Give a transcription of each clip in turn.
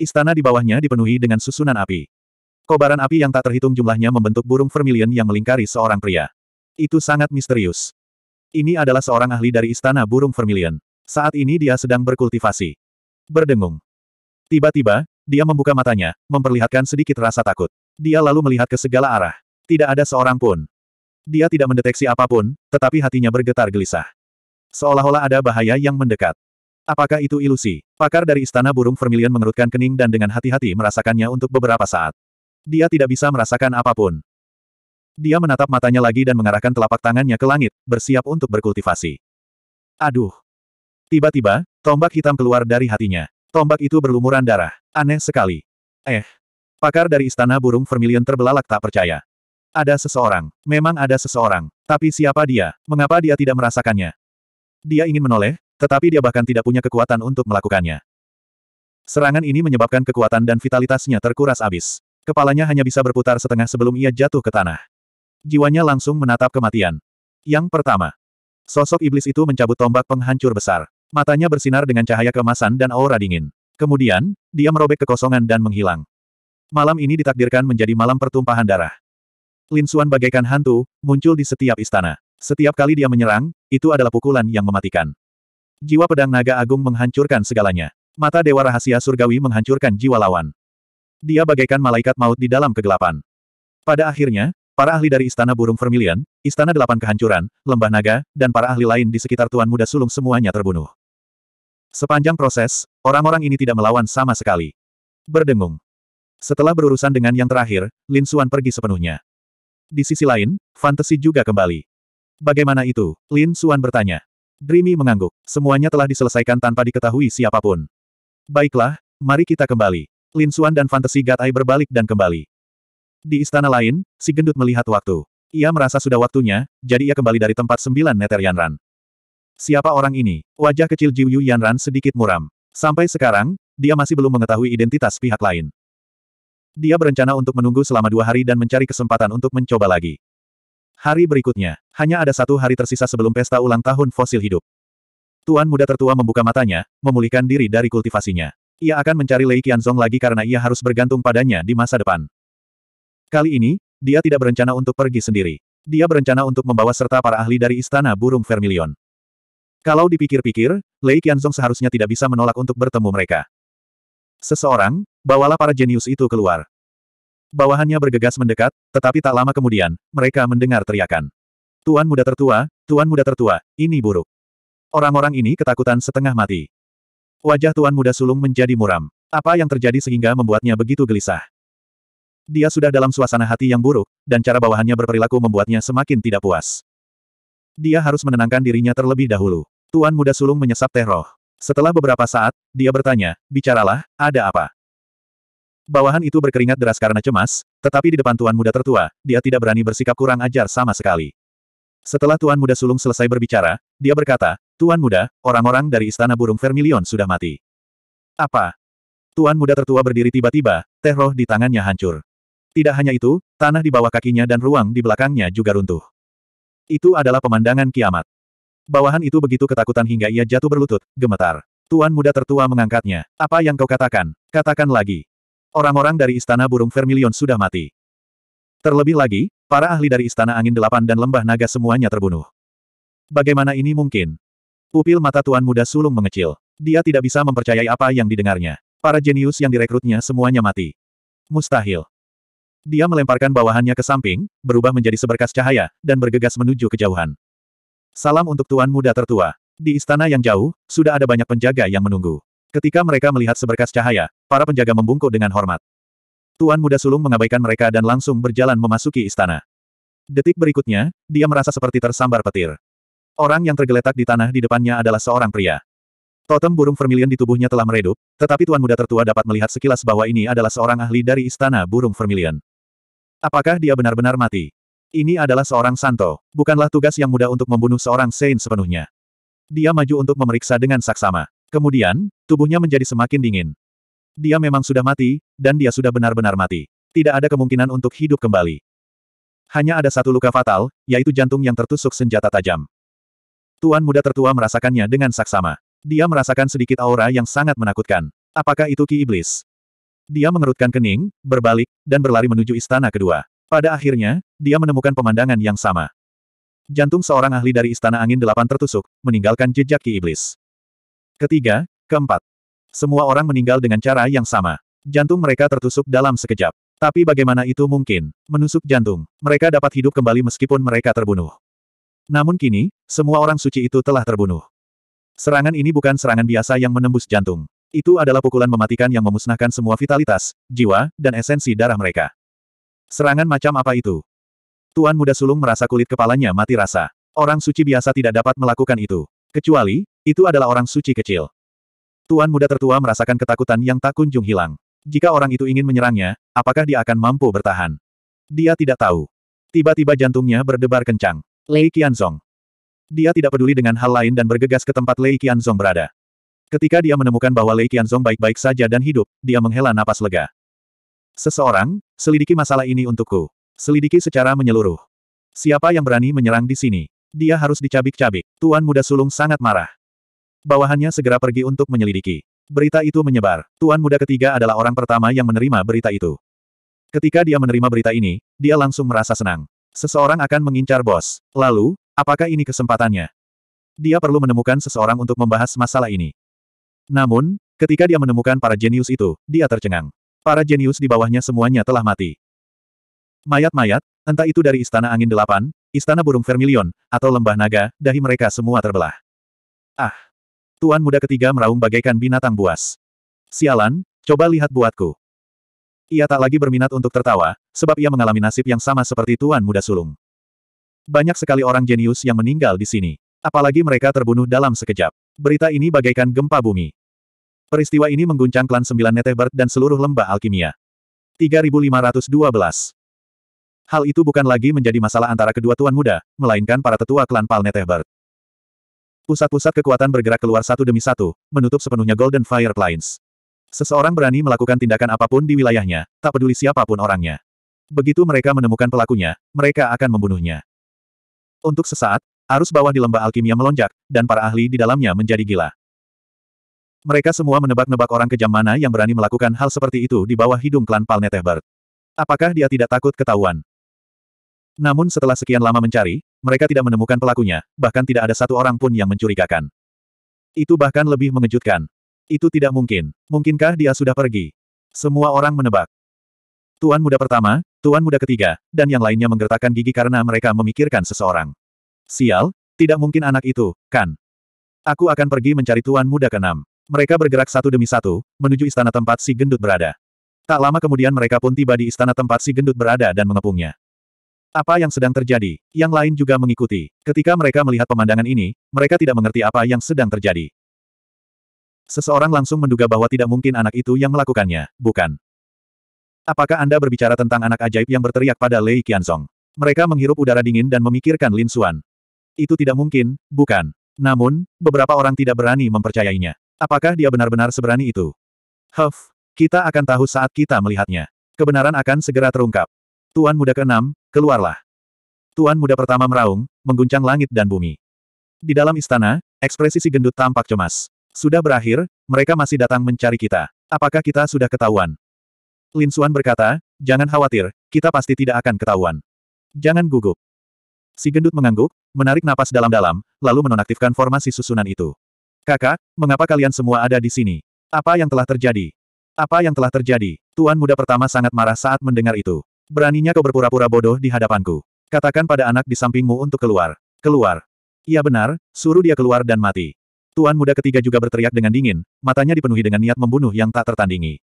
Istana di bawahnya dipenuhi dengan susunan api. Kobaran api yang tak terhitung jumlahnya membentuk burung vermilion yang melingkari seorang pria. Itu sangat misterius. Ini adalah seorang ahli dari istana burung vermilion. Saat ini dia sedang berkultivasi. Berdengung. Tiba-tiba, dia membuka matanya, memperlihatkan sedikit rasa takut. Dia lalu melihat ke segala arah. Tidak ada seorang pun. Dia tidak mendeteksi apapun, tetapi hatinya bergetar gelisah. Seolah-olah ada bahaya yang mendekat. Apakah itu ilusi? Pakar dari Istana Burung Vermilion mengerutkan kening dan dengan hati-hati merasakannya untuk beberapa saat. Dia tidak bisa merasakan apapun. Dia menatap matanya lagi dan mengarahkan telapak tangannya ke langit, bersiap untuk berkultivasi. Aduh. Tiba-tiba, tombak hitam keluar dari hatinya. Tombak itu berlumuran darah. Aneh sekali. Eh. Pakar dari Istana Burung Vermilion terbelalak tak percaya. Ada seseorang. Memang ada seseorang. Tapi siapa dia? Mengapa dia tidak merasakannya? Dia ingin menoleh, tetapi dia bahkan tidak punya kekuatan untuk melakukannya. Serangan ini menyebabkan kekuatan dan vitalitasnya terkuras abis. Kepalanya hanya bisa berputar setengah sebelum ia jatuh ke tanah. Jiwanya langsung menatap kematian. Yang pertama, sosok iblis itu mencabut tombak penghancur besar. Matanya bersinar dengan cahaya kemasan dan aura dingin. Kemudian, dia merobek kekosongan dan menghilang. Malam ini ditakdirkan menjadi malam pertumpahan darah. Lin Xuan bagaikan hantu, muncul di setiap istana. Setiap kali dia menyerang, itu adalah pukulan yang mematikan. Jiwa pedang naga agung menghancurkan segalanya. Mata dewa rahasia surgawi menghancurkan jiwa lawan. Dia bagaikan malaikat maut di dalam kegelapan. Pada akhirnya, para ahli dari Istana Burung Vermilion, Istana Delapan Kehancuran, Lembah Naga, dan para ahli lain di sekitar Tuan Muda Sulung semuanya terbunuh. Sepanjang proses, orang-orang ini tidak melawan sama sekali. Berdengung. Setelah berurusan dengan yang terakhir, Lin Suan pergi sepenuhnya. Di sisi lain, fantasi juga kembali. Bagaimana itu? Lin Suan bertanya. Dreamy mengangguk. Semuanya telah diselesaikan tanpa diketahui siapapun. Baiklah, mari kita kembali. Lin Suan dan Fantasi Gatai berbalik dan kembali. Di istana lain, si gendut melihat waktu. Ia merasa sudah waktunya, jadi ia kembali dari tempat sembilan neter Yanran. Siapa orang ini? Wajah kecil Jiu Yanran sedikit muram. Sampai sekarang, dia masih belum mengetahui identitas pihak lain. Dia berencana untuk menunggu selama dua hari dan mencari kesempatan untuk mencoba lagi. Hari berikutnya, hanya ada satu hari tersisa sebelum pesta ulang tahun fosil hidup. Tuan muda tertua membuka matanya, memulihkan diri dari kultivasinya. Ia akan mencari Lei Qianzong lagi karena ia harus bergantung padanya di masa depan. Kali ini, dia tidak berencana untuk pergi sendiri. Dia berencana untuk membawa serta para ahli dari Istana Burung Vermilion. Kalau dipikir-pikir, Lei Qianzong seharusnya tidak bisa menolak untuk bertemu mereka. Seseorang, bawalah para jenius itu keluar. Bawahannya bergegas mendekat, tetapi tak lama kemudian, mereka mendengar teriakan. Tuan muda tertua, tuan muda tertua, ini buruk. Orang-orang ini ketakutan setengah mati. Wajah tuan muda sulung menjadi muram. Apa yang terjadi sehingga membuatnya begitu gelisah? Dia sudah dalam suasana hati yang buruk, dan cara bawahannya berperilaku membuatnya semakin tidak puas. Dia harus menenangkan dirinya terlebih dahulu. Tuan muda sulung menyesap teh roh. Setelah beberapa saat, dia bertanya, bicaralah, ada apa? Bawahan itu berkeringat deras karena cemas, tetapi di depan tuan muda tertua, dia tidak berani bersikap kurang ajar sama sekali. Setelah tuan muda sulung selesai berbicara, dia berkata, Tuan muda, orang-orang dari istana burung Vermilion sudah mati. Apa? Tuan muda tertua berdiri tiba-tiba, teh roh di tangannya hancur. Tidak hanya itu, tanah di bawah kakinya dan ruang di belakangnya juga runtuh. Itu adalah pemandangan kiamat. Bawahan itu begitu ketakutan hingga ia jatuh berlutut, gemetar. Tuan muda tertua mengangkatnya. Apa yang kau katakan? Katakan lagi. Orang-orang dari Istana Burung Vermilion sudah mati. Terlebih lagi, para ahli dari Istana Angin Delapan dan Lembah Naga semuanya terbunuh. Bagaimana ini mungkin? Pupil mata Tuan Muda Sulung mengecil. Dia tidak bisa mempercayai apa yang didengarnya. Para jenius yang direkrutnya semuanya mati. Mustahil. Dia melemparkan bawahannya ke samping, berubah menjadi seberkas cahaya, dan bergegas menuju kejauhan. Salam untuk Tuan Muda Tertua. Di istana yang jauh, sudah ada banyak penjaga yang menunggu. Ketika mereka melihat seberkas cahaya, para penjaga membungkuk dengan hormat. Tuan muda sulung mengabaikan mereka dan langsung berjalan memasuki istana. Detik berikutnya, dia merasa seperti tersambar petir. Orang yang tergeletak di tanah di depannya adalah seorang pria. Totem burung vermilion di tubuhnya telah meredup, tetapi tuan muda tertua dapat melihat sekilas bahwa ini adalah seorang ahli dari istana burung vermilion. Apakah dia benar-benar mati? Ini adalah seorang santo, bukanlah tugas yang mudah untuk membunuh seorang saint sepenuhnya. Dia maju untuk memeriksa dengan saksama. Kemudian, tubuhnya menjadi semakin dingin. Dia memang sudah mati, dan dia sudah benar-benar mati. Tidak ada kemungkinan untuk hidup kembali. Hanya ada satu luka fatal, yaitu jantung yang tertusuk senjata tajam. Tuan muda tertua merasakannya dengan saksama. Dia merasakan sedikit aura yang sangat menakutkan. Apakah itu Ki Iblis? Dia mengerutkan kening, berbalik, dan berlari menuju istana kedua. Pada akhirnya, dia menemukan pemandangan yang sama. Jantung seorang ahli dari Istana Angin Delapan tertusuk, meninggalkan jejak Ki Iblis. Ketiga, keempat. Semua orang meninggal dengan cara yang sama. Jantung mereka tertusuk dalam sekejap. Tapi bagaimana itu mungkin? Menusuk jantung, mereka dapat hidup kembali meskipun mereka terbunuh. Namun kini, semua orang suci itu telah terbunuh. Serangan ini bukan serangan biasa yang menembus jantung. Itu adalah pukulan mematikan yang memusnahkan semua vitalitas, jiwa, dan esensi darah mereka. Serangan macam apa itu? Tuan muda sulung merasa kulit kepalanya mati rasa. Orang suci biasa tidak dapat melakukan itu. Kecuali, itu adalah orang suci kecil. Tuan muda tertua merasakan ketakutan yang tak kunjung hilang. Jika orang itu ingin menyerangnya, apakah dia akan mampu bertahan? Dia tidak tahu. Tiba-tiba jantungnya berdebar kencang. Lei Qianzong. Dia tidak peduli dengan hal lain dan bergegas ke tempat Lei Qianzong berada. Ketika dia menemukan bahwa Lei Qianzong baik-baik saja dan hidup, dia menghela napas lega. Seseorang, selidiki masalah ini untukku. Selidiki secara menyeluruh. Siapa yang berani menyerang di sini? Dia harus dicabik-cabik. Tuan muda sulung sangat marah. Bawahannya segera pergi untuk menyelidiki. Berita itu menyebar. Tuan muda ketiga adalah orang pertama yang menerima berita itu. Ketika dia menerima berita ini, dia langsung merasa senang. Seseorang akan mengincar bos. Lalu, apakah ini kesempatannya? Dia perlu menemukan seseorang untuk membahas masalah ini. Namun, ketika dia menemukan para jenius itu, dia tercengang. Para jenius di bawahnya semuanya telah mati. Mayat-mayat, entah itu dari Istana Angin Delapan, Istana Burung Vermilion, atau Lembah Naga, dahi mereka semua terbelah. Ah! Tuan muda ketiga meraung bagaikan binatang buas. Sialan, coba lihat buatku. Ia tak lagi berminat untuk tertawa, sebab ia mengalami nasib yang sama seperti Tuan muda sulung. Banyak sekali orang jenius yang meninggal di sini. Apalagi mereka terbunuh dalam sekejap. Berita ini bagaikan gempa bumi. Peristiwa ini mengguncang klan sembilan Netebert dan seluruh lembah alkimia. 3512. Hal itu bukan lagi menjadi masalah antara kedua tuan muda, melainkan para tetua klan Pal Netebert. Pusat-pusat kekuatan bergerak keluar satu demi satu, menutup sepenuhnya Golden Fire Plains. Seseorang berani melakukan tindakan apapun di wilayahnya, tak peduli siapapun orangnya. Begitu mereka menemukan pelakunya, mereka akan membunuhnya. Untuk sesaat, arus bawah di lembah alkimia melonjak, dan para ahli di dalamnya menjadi gila. Mereka semua menebak-nebak orang kejam mana yang berani melakukan hal seperti itu di bawah hidung klan Palnetehbert. Apakah dia tidak takut ketahuan? Namun setelah sekian lama mencari, mereka tidak menemukan pelakunya, bahkan tidak ada satu orang pun yang mencurigakan. Itu bahkan lebih mengejutkan. Itu tidak mungkin. Mungkinkah dia sudah pergi? Semua orang menebak. Tuan muda pertama, tuan muda ketiga, dan yang lainnya menggertakkan gigi karena mereka memikirkan seseorang. Sial, tidak mungkin anak itu, kan? Aku akan pergi mencari tuan muda keenam. Mereka bergerak satu demi satu, menuju istana tempat si gendut berada. Tak lama kemudian mereka pun tiba di istana tempat si gendut berada dan mengepungnya. Apa yang sedang terjadi? Yang lain juga mengikuti. Ketika mereka melihat pemandangan ini, mereka tidak mengerti apa yang sedang terjadi. Seseorang langsung menduga bahwa tidak mungkin anak itu yang melakukannya, bukan? Apakah Anda berbicara tentang anak ajaib yang berteriak pada Lei Qianzong? Mereka menghirup udara dingin dan memikirkan Lin Xuan. Itu tidak mungkin, bukan? Namun, beberapa orang tidak berani mempercayainya. Apakah dia benar-benar seberani itu? Huff, kita akan tahu saat kita melihatnya. Kebenaran akan segera terungkap. Tuan muda keenam, Keluarlah. Tuan muda pertama meraung, mengguncang langit dan bumi. Di dalam istana, ekspresi si gendut tampak cemas. Sudah berakhir, mereka masih datang mencari kita. Apakah kita sudah ketahuan? Lin Suan berkata, jangan khawatir, kita pasti tidak akan ketahuan. Jangan gugup. Si gendut mengangguk, menarik napas dalam-dalam, lalu menonaktifkan formasi susunan itu. Kakak, mengapa kalian semua ada di sini? Apa yang telah terjadi? Apa yang telah terjadi? Tuan muda pertama sangat marah saat mendengar itu. Beraninya kau berpura-pura bodoh di hadapanku. Katakan pada anak di sampingmu untuk keluar. Keluar. Iya benar, suruh dia keluar dan mati. Tuan muda ketiga juga berteriak dengan dingin, matanya dipenuhi dengan niat membunuh yang tak tertandingi.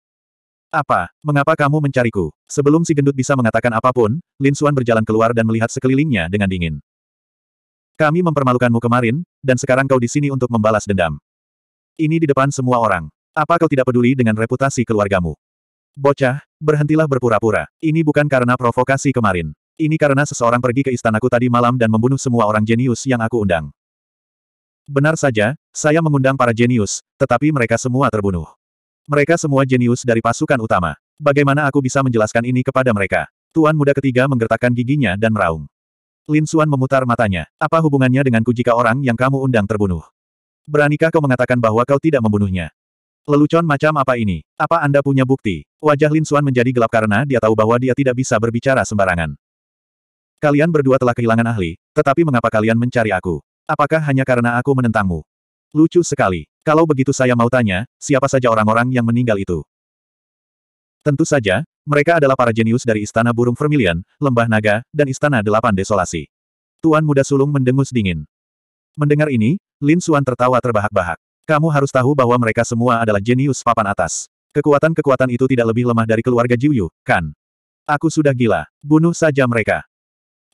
Apa? Mengapa kamu mencariku? Sebelum si gendut bisa mengatakan apapun, Lin Suan berjalan keluar dan melihat sekelilingnya dengan dingin. Kami mempermalukanmu kemarin, dan sekarang kau di sini untuk membalas dendam. Ini di depan semua orang. Apa kau tidak peduli dengan reputasi keluargamu? Bocah, berhentilah berpura-pura. Ini bukan karena provokasi kemarin. Ini karena seseorang pergi ke istanaku tadi malam dan membunuh semua orang jenius yang aku undang. Benar saja, saya mengundang para jenius, tetapi mereka semua terbunuh. Mereka semua jenius dari pasukan utama. Bagaimana aku bisa menjelaskan ini kepada mereka? Tuan muda ketiga menggertakkan giginya dan meraung. Lin Xuan memutar matanya. Apa hubungannya denganku jika orang yang kamu undang terbunuh? Beranikah kau mengatakan bahwa kau tidak membunuhnya? Lelucon macam apa ini? Apa Anda punya bukti? Wajah Lin Xuan menjadi gelap karena dia tahu bahwa dia tidak bisa berbicara sembarangan. Kalian berdua telah kehilangan ahli, tetapi mengapa kalian mencari aku? Apakah hanya karena aku menentangmu? Lucu sekali. Kalau begitu saya mau tanya, siapa saja orang-orang yang meninggal itu? Tentu saja, mereka adalah para jenius dari Istana Burung Vermilion, Lembah Naga, dan Istana Delapan Desolasi. Tuan Muda Sulung mendengus dingin. Mendengar ini, Lin Xuan tertawa terbahak-bahak. Kamu harus tahu bahwa mereka semua adalah jenius papan atas. Kekuatan-kekuatan itu tidak lebih lemah dari keluarga Jiuyu, kan? Aku sudah gila. Bunuh saja mereka.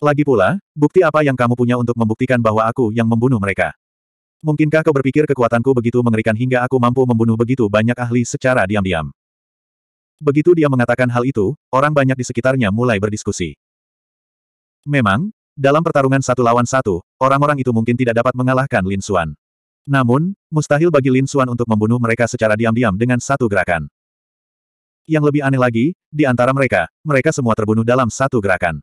Lagi pula, bukti apa yang kamu punya untuk membuktikan bahwa aku yang membunuh mereka? Mungkinkah kau berpikir kekuatanku begitu mengerikan hingga aku mampu membunuh begitu banyak ahli secara diam-diam? Begitu dia mengatakan hal itu, orang banyak di sekitarnya mulai berdiskusi. Memang, dalam pertarungan satu lawan satu, orang-orang itu mungkin tidak dapat mengalahkan Lin Xuan. Namun, mustahil bagi Lin Suan untuk membunuh mereka secara diam-diam dengan satu gerakan. Yang lebih aneh lagi, di antara mereka, mereka semua terbunuh dalam satu gerakan.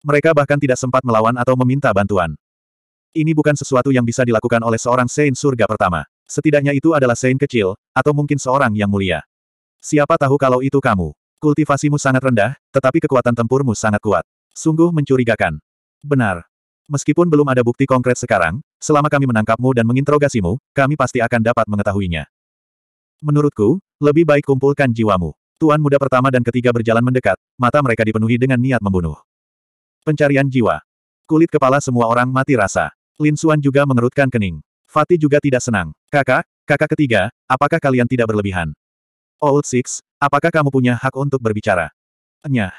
Mereka bahkan tidak sempat melawan atau meminta bantuan. Ini bukan sesuatu yang bisa dilakukan oleh seorang Saint surga pertama. Setidaknya itu adalah Saint kecil, atau mungkin seorang yang mulia. Siapa tahu kalau itu kamu. Kultivasimu sangat rendah, tetapi kekuatan tempurmu sangat kuat. Sungguh mencurigakan. Benar. Meskipun belum ada bukti konkret sekarang, Selama kami menangkapmu dan menginterogasimu, kami pasti akan dapat mengetahuinya. Menurutku, lebih baik kumpulkan jiwamu. Tuan muda pertama dan ketiga berjalan mendekat, mata mereka dipenuhi dengan niat membunuh. Pencarian jiwa. Kulit kepala semua orang mati rasa. Lin Suan juga mengerutkan kening. Fatih juga tidak senang. Kakak, kakak ketiga, apakah kalian tidak berlebihan? Old Six, apakah kamu punya hak untuk berbicara? Enyah.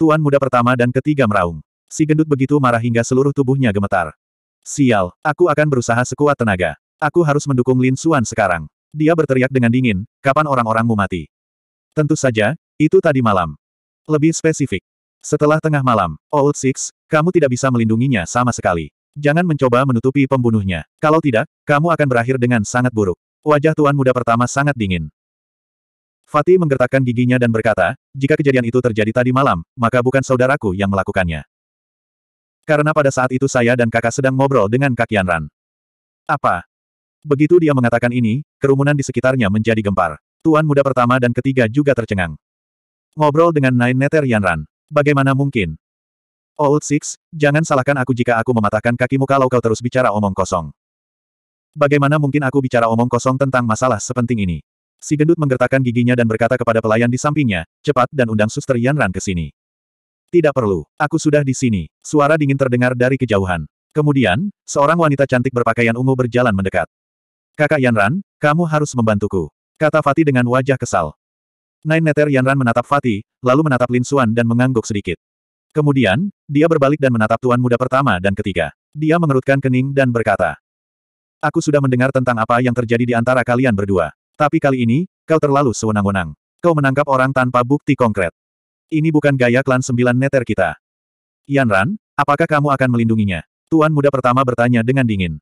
Tuan muda pertama dan ketiga meraung. Si gendut begitu marah hingga seluruh tubuhnya gemetar. Sial, aku akan berusaha sekuat tenaga. Aku harus mendukung Lin Xuan sekarang. Dia berteriak dengan dingin, kapan orang-orangmu mati? Tentu saja, itu tadi malam. Lebih spesifik. Setelah tengah malam, Old oh Six, kamu tidak bisa melindunginya sama sekali. Jangan mencoba menutupi pembunuhnya. Kalau tidak, kamu akan berakhir dengan sangat buruk. Wajah tuan muda pertama sangat dingin. Fatih menggertakkan giginya dan berkata, jika kejadian itu terjadi tadi malam, maka bukan saudaraku yang melakukannya. Karena pada saat itu saya dan kakak sedang ngobrol dengan Kak Yanran. Apa? Begitu dia mengatakan ini, kerumunan di sekitarnya menjadi gempar. Tuan muda pertama dan ketiga juga tercengang. Ngobrol dengan Nine Neter Yanran. Bagaimana mungkin? Old Six, jangan salahkan aku jika aku mematahkan kakimu kalau kau terus bicara omong kosong. Bagaimana mungkin aku bicara omong kosong tentang masalah sepenting ini? Si gendut menggertakkan giginya dan berkata kepada pelayan di sampingnya, cepat dan undang suster Yanran ke sini. Tidak perlu, aku sudah di sini. Suara dingin terdengar dari kejauhan. Kemudian, seorang wanita cantik berpakaian ungu berjalan mendekat. Kakak Yanran, kamu harus membantuku. Kata Fati dengan wajah kesal. Nine Neter Yanran menatap Fati, lalu menatap Lin Suan dan mengangguk sedikit. Kemudian, dia berbalik dan menatap tuan muda pertama dan ketiga. Dia mengerutkan kening dan berkata. Aku sudah mendengar tentang apa yang terjadi di antara kalian berdua. Tapi kali ini, kau terlalu sewenang-wenang. Kau menangkap orang tanpa bukti konkret. Ini bukan gaya klan sembilan neter kita. Yanran, apakah kamu akan melindunginya? Tuan muda pertama bertanya dengan dingin.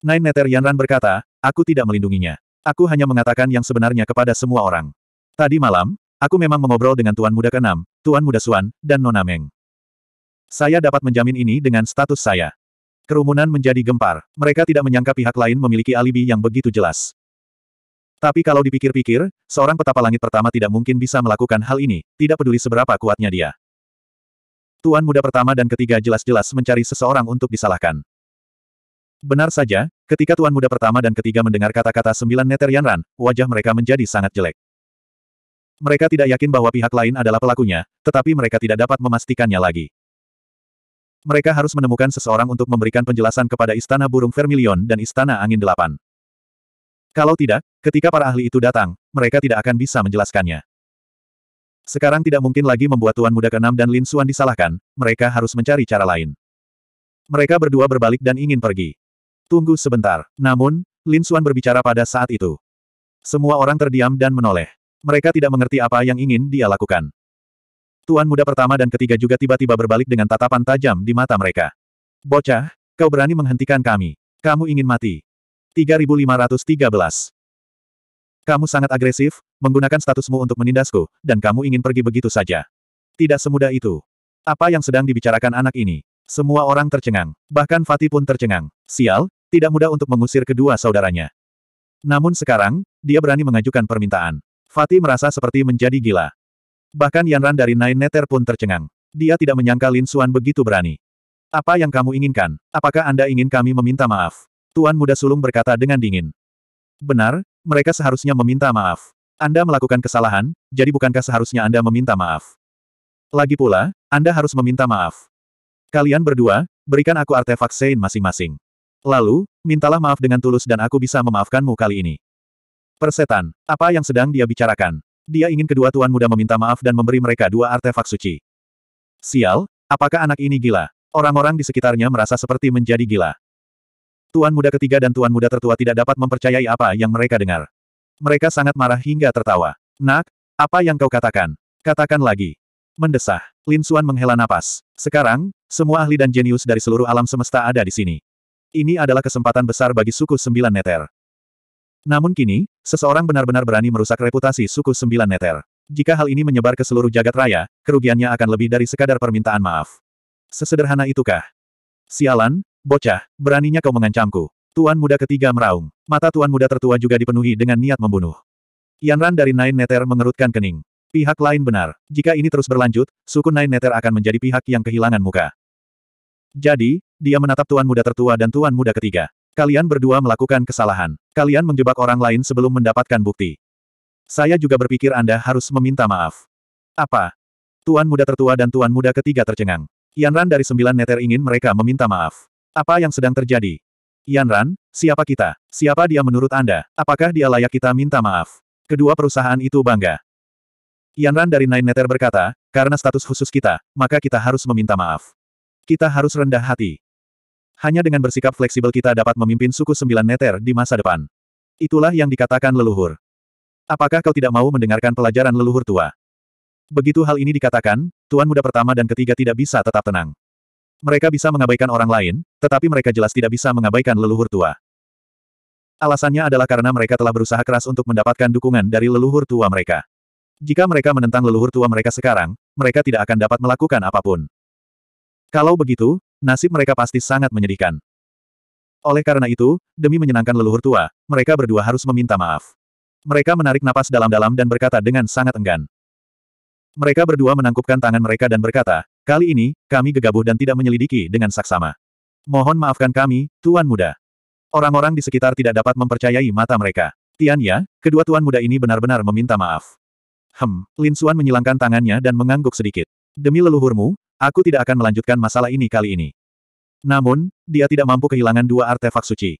Nine neter Yanran berkata, aku tidak melindunginya. Aku hanya mengatakan yang sebenarnya kepada semua orang. Tadi malam, aku memang mengobrol dengan Tuan Muda keenam, Tuan Muda Suan, dan Nona Meng. Saya dapat menjamin ini dengan status saya. Kerumunan menjadi gempar. Mereka tidak menyangka pihak lain memiliki alibi yang begitu jelas. Tapi kalau dipikir-pikir, seorang petapa langit pertama tidak mungkin bisa melakukan hal ini, tidak peduli seberapa kuatnya dia. Tuan muda pertama dan ketiga jelas-jelas mencari seseorang untuk disalahkan. Benar saja, ketika tuan muda pertama dan ketiga mendengar kata-kata sembilan Neterian Ran, wajah mereka menjadi sangat jelek. Mereka tidak yakin bahwa pihak lain adalah pelakunya, tetapi mereka tidak dapat memastikannya lagi. Mereka harus menemukan seseorang untuk memberikan penjelasan kepada Istana Burung Vermilion dan Istana Angin Delapan. Kalau tidak, Ketika para ahli itu datang, mereka tidak akan bisa menjelaskannya. Sekarang tidak mungkin lagi membuat Tuan Muda Kenam dan Lin Suan disalahkan, mereka harus mencari cara lain. Mereka berdua berbalik dan ingin pergi. Tunggu sebentar. Namun, Lin Suan berbicara pada saat itu. Semua orang terdiam dan menoleh. Mereka tidak mengerti apa yang ingin dia lakukan. Tuan muda pertama dan ketiga juga tiba-tiba berbalik dengan tatapan tajam di mata mereka. Bocah, kau berani menghentikan kami. Kamu ingin mati. 3513 kamu sangat agresif, menggunakan statusmu untuk menindasku, dan kamu ingin pergi begitu saja. Tidak semudah itu. Apa yang sedang dibicarakan anak ini? Semua orang tercengang, bahkan Fatih pun tercengang. Sial, tidak mudah untuk mengusir kedua saudaranya. Namun sekarang, dia berani mengajukan permintaan. Fatih merasa seperti menjadi gila. Bahkan Yanran dari Nine Nether pun tercengang. Dia tidak menyangka Lin Xuan begitu berani. Apa yang kamu inginkan? Apakah Anda ingin kami meminta maaf? Tuan muda sulung berkata dengan dingin. Benar, mereka seharusnya meminta maaf. Anda melakukan kesalahan, jadi bukankah seharusnya Anda meminta maaf? Lagi pula, Anda harus meminta maaf. Kalian berdua, berikan aku artefak Sein masing-masing. Lalu, mintalah maaf dengan tulus dan aku bisa memaafkanmu kali ini. Persetan, apa yang sedang dia bicarakan? Dia ingin kedua tuan muda meminta maaf dan memberi mereka dua artefak suci. Sial, apakah anak ini gila? Orang-orang di sekitarnya merasa seperti menjadi gila. Tuan muda ketiga dan tuan muda tertua tidak dapat mempercayai apa yang mereka dengar. Mereka sangat marah hingga tertawa. Nak, apa yang kau katakan? Katakan lagi. Mendesah. Lin Xuan menghela napas. Sekarang, semua ahli dan jenius dari seluruh alam semesta ada di sini. Ini adalah kesempatan besar bagi suku sembilan neter. Namun kini, seseorang benar-benar berani merusak reputasi suku sembilan neter. Jika hal ini menyebar ke seluruh jagat raya, kerugiannya akan lebih dari sekadar permintaan maaf. Sesederhana itukah? Sialan, Bocah, beraninya kau mengancamku. Tuan muda ketiga meraung. Mata tuan muda tertua juga dipenuhi dengan niat membunuh. Yan Ran dari Nine Nether mengerutkan kening. Pihak lain benar. Jika ini terus berlanjut, suku Nine Nether akan menjadi pihak yang kehilangan muka. Jadi, dia menatap tuan muda tertua dan tuan muda ketiga. Kalian berdua melakukan kesalahan. Kalian menjebak orang lain sebelum mendapatkan bukti. Saya juga berpikir Anda harus meminta maaf. Apa? Tuan muda tertua dan tuan muda ketiga tercengang. Yan Ran dari sembilan neter ingin mereka meminta maaf. Apa yang sedang terjadi? Yan Ran, siapa kita? Siapa dia menurut Anda? Apakah dia layak kita minta maaf? Kedua perusahaan itu bangga. Yan Ran dari Nine Netter berkata, karena status khusus kita, maka kita harus meminta maaf. Kita harus rendah hati. Hanya dengan bersikap fleksibel kita dapat memimpin suku sembilan Netter di masa depan. Itulah yang dikatakan leluhur. Apakah kau tidak mau mendengarkan pelajaran leluhur tua? Begitu hal ini dikatakan, Tuan Muda pertama dan ketiga tidak bisa tetap tenang. Mereka bisa mengabaikan orang lain, tetapi mereka jelas tidak bisa mengabaikan leluhur tua. Alasannya adalah karena mereka telah berusaha keras untuk mendapatkan dukungan dari leluhur tua mereka. Jika mereka menentang leluhur tua mereka sekarang, mereka tidak akan dapat melakukan apapun. Kalau begitu, nasib mereka pasti sangat menyedihkan. Oleh karena itu, demi menyenangkan leluhur tua, mereka berdua harus meminta maaf. Mereka menarik napas dalam-dalam dan berkata dengan sangat enggan. Mereka berdua menangkupkan tangan mereka dan berkata, Kali ini, kami gegabah dan tidak menyelidiki dengan saksama. Mohon maafkan kami, Tuan Muda. Orang-orang di sekitar tidak dapat mempercayai mata mereka. Tianya, kedua Tuan Muda ini benar-benar meminta maaf. Hem, Lin Xuan menyilangkan tangannya dan mengangguk sedikit. Demi leluhurmu, aku tidak akan melanjutkan masalah ini kali ini. Namun, dia tidak mampu kehilangan dua artefak suci.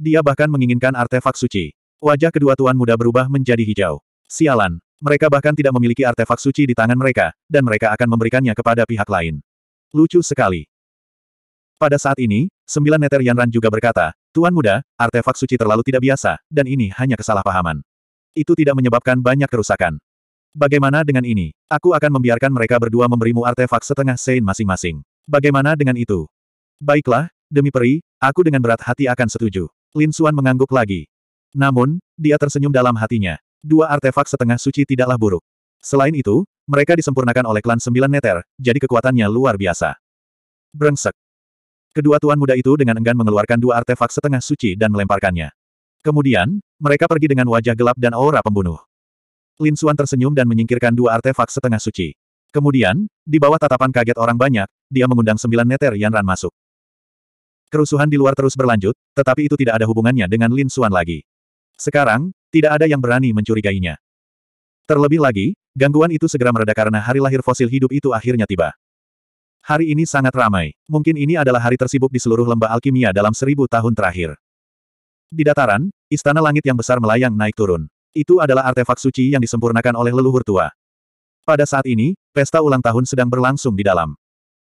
Dia bahkan menginginkan artefak suci. Wajah kedua tuan muda berubah menjadi hijau. Sialan, mereka bahkan tidak memiliki artefak suci di tangan mereka, dan mereka akan memberikannya kepada pihak lain. Lucu sekali. Pada saat ini, sembilan neter Yanran juga berkata, Tuan muda, artefak suci terlalu tidak biasa, dan ini hanya kesalahpahaman. Itu tidak menyebabkan banyak kerusakan. Bagaimana dengan ini? Aku akan membiarkan mereka berdua memberimu artefak setengah sein masing-masing. Bagaimana dengan itu? Baiklah, demi peri, aku dengan berat hati akan setuju. Lin Suan mengangguk lagi. Namun, dia tersenyum dalam hatinya dua artefak setengah suci tidaklah buruk. Selain itu, mereka disempurnakan oleh klan sembilan neter, jadi kekuatannya luar biasa. Brengsek. Kedua tuan muda itu dengan enggan mengeluarkan dua artefak setengah suci dan melemparkannya. Kemudian, mereka pergi dengan wajah gelap dan aura pembunuh. Lin Xuan tersenyum dan menyingkirkan dua artefak setengah suci. Kemudian, di bawah tatapan kaget orang banyak, dia mengundang sembilan neter Yan Ran masuk. Kerusuhan di luar terus berlanjut, tetapi itu tidak ada hubungannya dengan Lin Xuan lagi. Sekarang, tidak ada yang berani mencurigainya. Terlebih lagi, gangguan itu segera mereda karena hari lahir fosil hidup itu akhirnya tiba. Hari ini sangat ramai. Mungkin ini adalah hari tersibuk di seluruh lembah alkimia dalam seribu tahun terakhir. Di dataran, istana langit yang besar melayang naik turun. Itu adalah artefak suci yang disempurnakan oleh leluhur tua. Pada saat ini, pesta ulang tahun sedang berlangsung di dalam.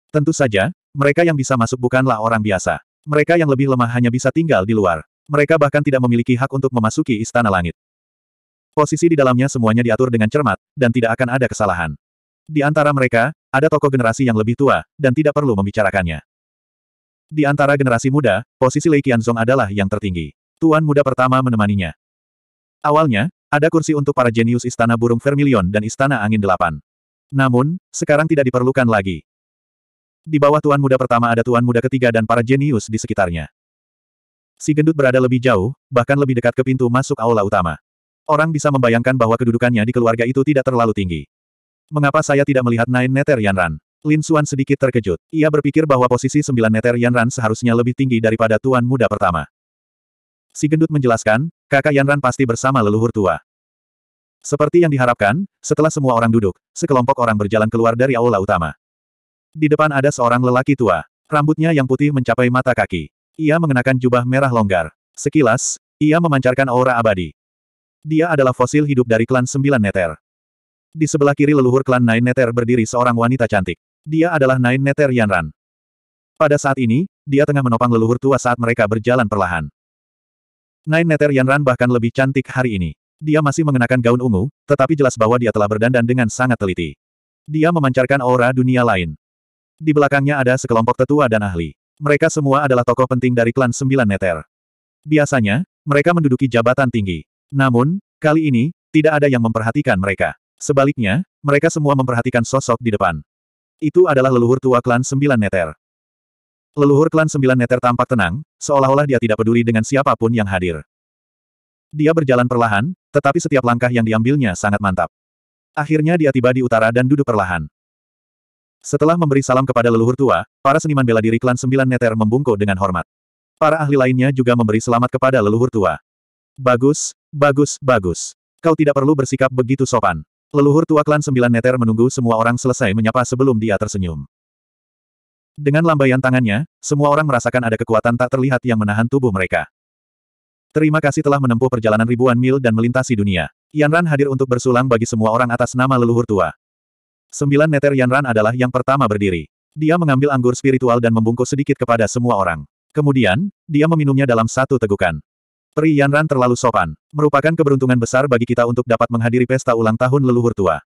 Tentu saja, mereka yang bisa masuk bukanlah orang biasa. Mereka yang lebih lemah hanya bisa tinggal di luar. Mereka bahkan tidak memiliki hak untuk memasuki istana langit. Posisi di dalamnya semuanya diatur dengan cermat, dan tidak akan ada kesalahan. Di antara mereka, ada tokoh generasi yang lebih tua, dan tidak perlu membicarakannya. Di antara generasi muda, posisi Lei Qianzong adalah yang tertinggi. Tuan muda pertama menemaninya. Awalnya, ada kursi untuk para jenius Istana Burung Vermilion dan Istana Angin Delapan. Namun, sekarang tidak diperlukan lagi. Di bawah tuan muda pertama ada tuan muda ketiga dan para jenius di sekitarnya. Si gendut berada lebih jauh, bahkan lebih dekat ke pintu masuk aula utama. Orang bisa membayangkan bahwa kedudukannya di keluarga itu tidak terlalu tinggi. Mengapa saya tidak melihat Nine Neter Yanran? Lin Suan sedikit terkejut. Ia berpikir bahwa posisi sembilan Neter Yanran seharusnya lebih tinggi daripada tuan muda pertama. Si gendut menjelaskan, kakak Yanran pasti bersama leluhur tua. Seperti yang diharapkan, setelah semua orang duduk, sekelompok orang berjalan keluar dari aula utama. Di depan ada seorang lelaki tua. Rambutnya yang putih mencapai mata kaki. Ia mengenakan jubah merah longgar. Sekilas, ia memancarkan aura abadi. Dia adalah fosil hidup dari klan Sembilan Neter. Di sebelah kiri leluhur klan Nine Neter berdiri seorang wanita cantik. Dia adalah Nine Neter Yanran. Pada saat ini, dia tengah menopang leluhur tua saat mereka berjalan perlahan. Nine Neter Yanran bahkan lebih cantik hari ini. Dia masih mengenakan gaun ungu, tetapi jelas bahwa dia telah berdandan dengan sangat teliti. Dia memancarkan aura dunia lain. Di belakangnya ada sekelompok tetua dan ahli. Mereka semua adalah tokoh penting dari klan Sembilan Neter. Biasanya, mereka menduduki jabatan tinggi. Namun, kali ini, tidak ada yang memperhatikan mereka. Sebaliknya, mereka semua memperhatikan sosok di depan. Itu adalah leluhur tua klan Sembilan Neter. Leluhur klan Sembilan Neter tampak tenang, seolah-olah dia tidak peduli dengan siapapun yang hadir. Dia berjalan perlahan, tetapi setiap langkah yang diambilnya sangat mantap. Akhirnya dia tiba di utara dan duduk perlahan. Setelah memberi salam kepada leluhur tua, para seniman bela diri klan Sembilan Neter membungkuk dengan hormat. Para ahli lainnya juga memberi selamat kepada leluhur tua. Bagus, bagus, bagus. Kau tidak perlu bersikap begitu sopan. Leluhur tua klan Sembilan Neter menunggu semua orang selesai menyapa sebelum dia tersenyum. Dengan lambaian tangannya, semua orang merasakan ada kekuatan tak terlihat yang menahan tubuh mereka. Terima kasih telah menempuh perjalanan ribuan mil dan melintasi dunia. Yanran hadir untuk bersulang bagi semua orang atas nama leluhur tua. Sembilan neter Yanran adalah yang pertama berdiri. Dia mengambil anggur spiritual dan membungkus sedikit kepada semua orang. Kemudian, dia meminumnya dalam satu tegukan. Peri Yanran terlalu sopan. Merupakan keberuntungan besar bagi kita untuk dapat menghadiri pesta ulang tahun leluhur tua.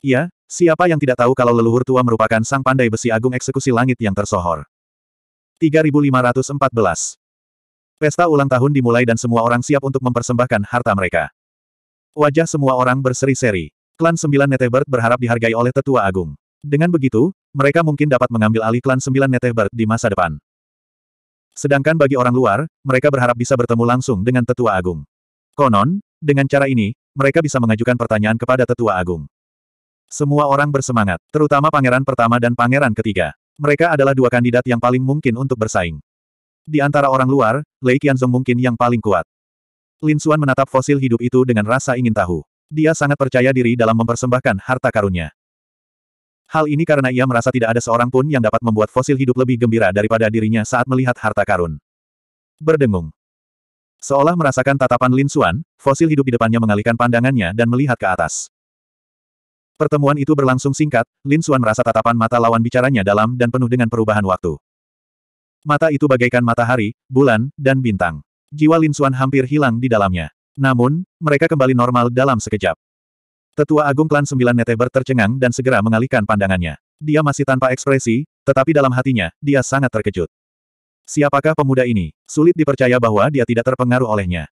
Iya, siapa yang tidak tahu kalau leluhur tua merupakan sang pandai besi agung eksekusi langit yang tersohor. 3514 Pesta ulang tahun dimulai dan semua orang siap untuk mempersembahkan harta mereka. Wajah semua orang berseri-seri. Klan Sembilan Netebert berharap dihargai oleh Tetua Agung. Dengan begitu, mereka mungkin dapat mengambil alih klan Sembilan Netebert di masa depan. Sedangkan bagi orang luar, mereka berharap bisa bertemu langsung dengan Tetua Agung. Konon, dengan cara ini, mereka bisa mengajukan pertanyaan kepada Tetua Agung. Semua orang bersemangat, terutama pangeran pertama dan pangeran ketiga. Mereka adalah dua kandidat yang paling mungkin untuk bersaing. Di antara orang luar, Lei Qianzong mungkin yang paling kuat. Lin Xuan menatap fosil hidup itu dengan rasa ingin tahu. Dia sangat percaya diri dalam mempersembahkan harta karunnya. Hal ini karena ia merasa tidak ada seorang pun yang dapat membuat fosil hidup lebih gembira daripada dirinya saat melihat harta karun. Berdengung. Seolah merasakan tatapan Lin Xuan, fosil hidup di depannya mengalihkan pandangannya dan melihat ke atas. Pertemuan itu berlangsung singkat, Lin Xuan merasa tatapan mata lawan bicaranya dalam dan penuh dengan perubahan waktu. Mata itu bagaikan matahari, bulan, dan bintang. Jiwa Lin Xuan hampir hilang di dalamnya. Namun, mereka kembali normal dalam sekejap. Tetua Agung Klan Sembilan Neteber tercengang dan segera mengalihkan pandangannya. Dia masih tanpa ekspresi, tetapi dalam hatinya, dia sangat terkejut. Siapakah pemuda ini? Sulit dipercaya bahwa dia tidak terpengaruh olehnya.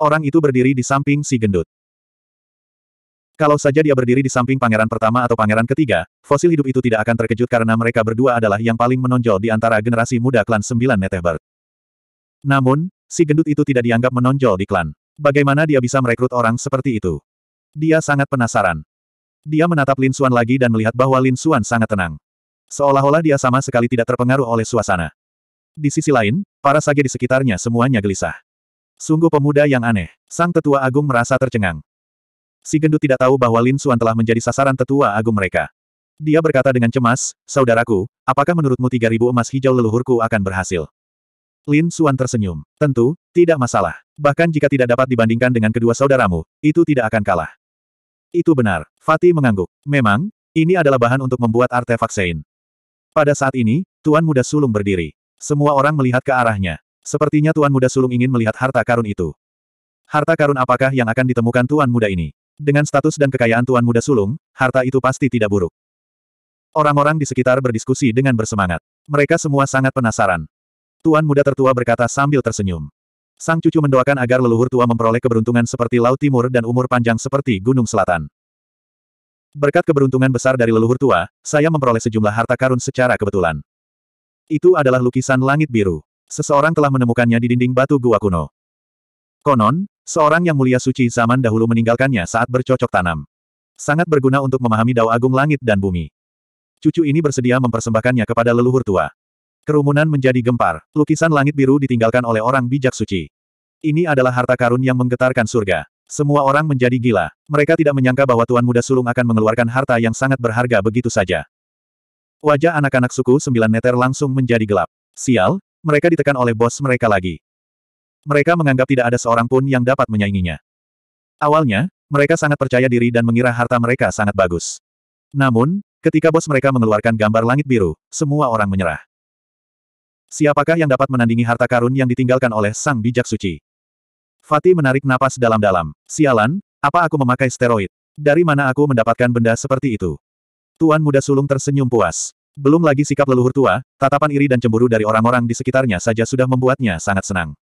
Orang itu berdiri di samping si gendut. Kalau saja dia berdiri di samping pangeran pertama atau pangeran ketiga, fosil hidup itu tidak akan terkejut karena mereka berdua adalah yang paling menonjol di antara generasi muda klan sembilan Netehbert. Namun, si gendut itu tidak dianggap menonjol di klan. Bagaimana dia bisa merekrut orang seperti itu? Dia sangat penasaran. Dia menatap Lin Xuan lagi dan melihat bahwa Lin Xuan sangat tenang. Seolah-olah dia sama sekali tidak terpengaruh oleh suasana. Di sisi lain, para sage di sekitarnya semuanya gelisah. Sungguh pemuda yang aneh, sang tetua agung merasa tercengang. Si gendut tidak tahu bahwa Lin Xuan telah menjadi sasaran tetua agung mereka. Dia berkata dengan cemas, Saudaraku, apakah menurutmu 3000 emas hijau leluhurku akan berhasil? Lin Suan tersenyum. Tentu, tidak masalah. Bahkan jika tidak dapat dibandingkan dengan kedua saudaramu, itu tidak akan kalah. Itu benar. Fatih mengangguk. Memang, ini adalah bahan untuk membuat artefak Sein. Pada saat ini, Tuan Muda Sulung berdiri. Semua orang melihat ke arahnya. Sepertinya Tuan Muda Sulung ingin melihat harta karun itu. Harta karun apakah yang akan ditemukan Tuan Muda ini? Dengan status dan kekayaan Tuan Muda Sulung, harta itu pasti tidak buruk. Orang-orang di sekitar berdiskusi dengan bersemangat. Mereka semua sangat penasaran. Tuan muda tertua berkata sambil tersenyum. Sang cucu mendoakan agar leluhur tua memperoleh keberuntungan seperti Laut Timur dan umur panjang seperti Gunung Selatan. Berkat keberuntungan besar dari leluhur tua, saya memperoleh sejumlah harta karun secara kebetulan. Itu adalah lukisan langit biru. Seseorang telah menemukannya di dinding batu gua kuno. Konon, seorang yang mulia suci zaman dahulu meninggalkannya saat bercocok tanam. Sangat berguna untuk memahami dao agung langit dan bumi. Cucu ini bersedia mempersembahkannya kepada leluhur tua. Kerumunan menjadi gempar, lukisan langit biru ditinggalkan oleh orang bijak suci. Ini adalah harta karun yang menggetarkan surga. Semua orang menjadi gila. Mereka tidak menyangka bahwa Tuan Muda Sulung akan mengeluarkan harta yang sangat berharga begitu saja. Wajah anak-anak suku sembilan neter langsung menjadi gelap. Sial, mereka ditekan oleh bos mereka lagi. Mereka menganggap tidak ada seorang pun yang dapat menyainginya. Awalnya, mereka sangat percaya diri dan mengira harta mereka sangat bagus. Namun, ketika bos mereka mengeluarkan gambar langit biru, semua orang menyerah. Siapakah yang dapat menandingi harta karun yang ditinggalkan oleh sang bijak suci? Fatih menarik napas dalam-dalam. Sialan, apa aku memakai steroid? Dari mana aku mendapatkan benda seperti itu? Tuan muda sulung tersenyum puas. Belum lagi sikap leluhur tua, tatapan iri dan cemburu dari orang-orang di sekitarnya saja sudah membuatnya sangat senang.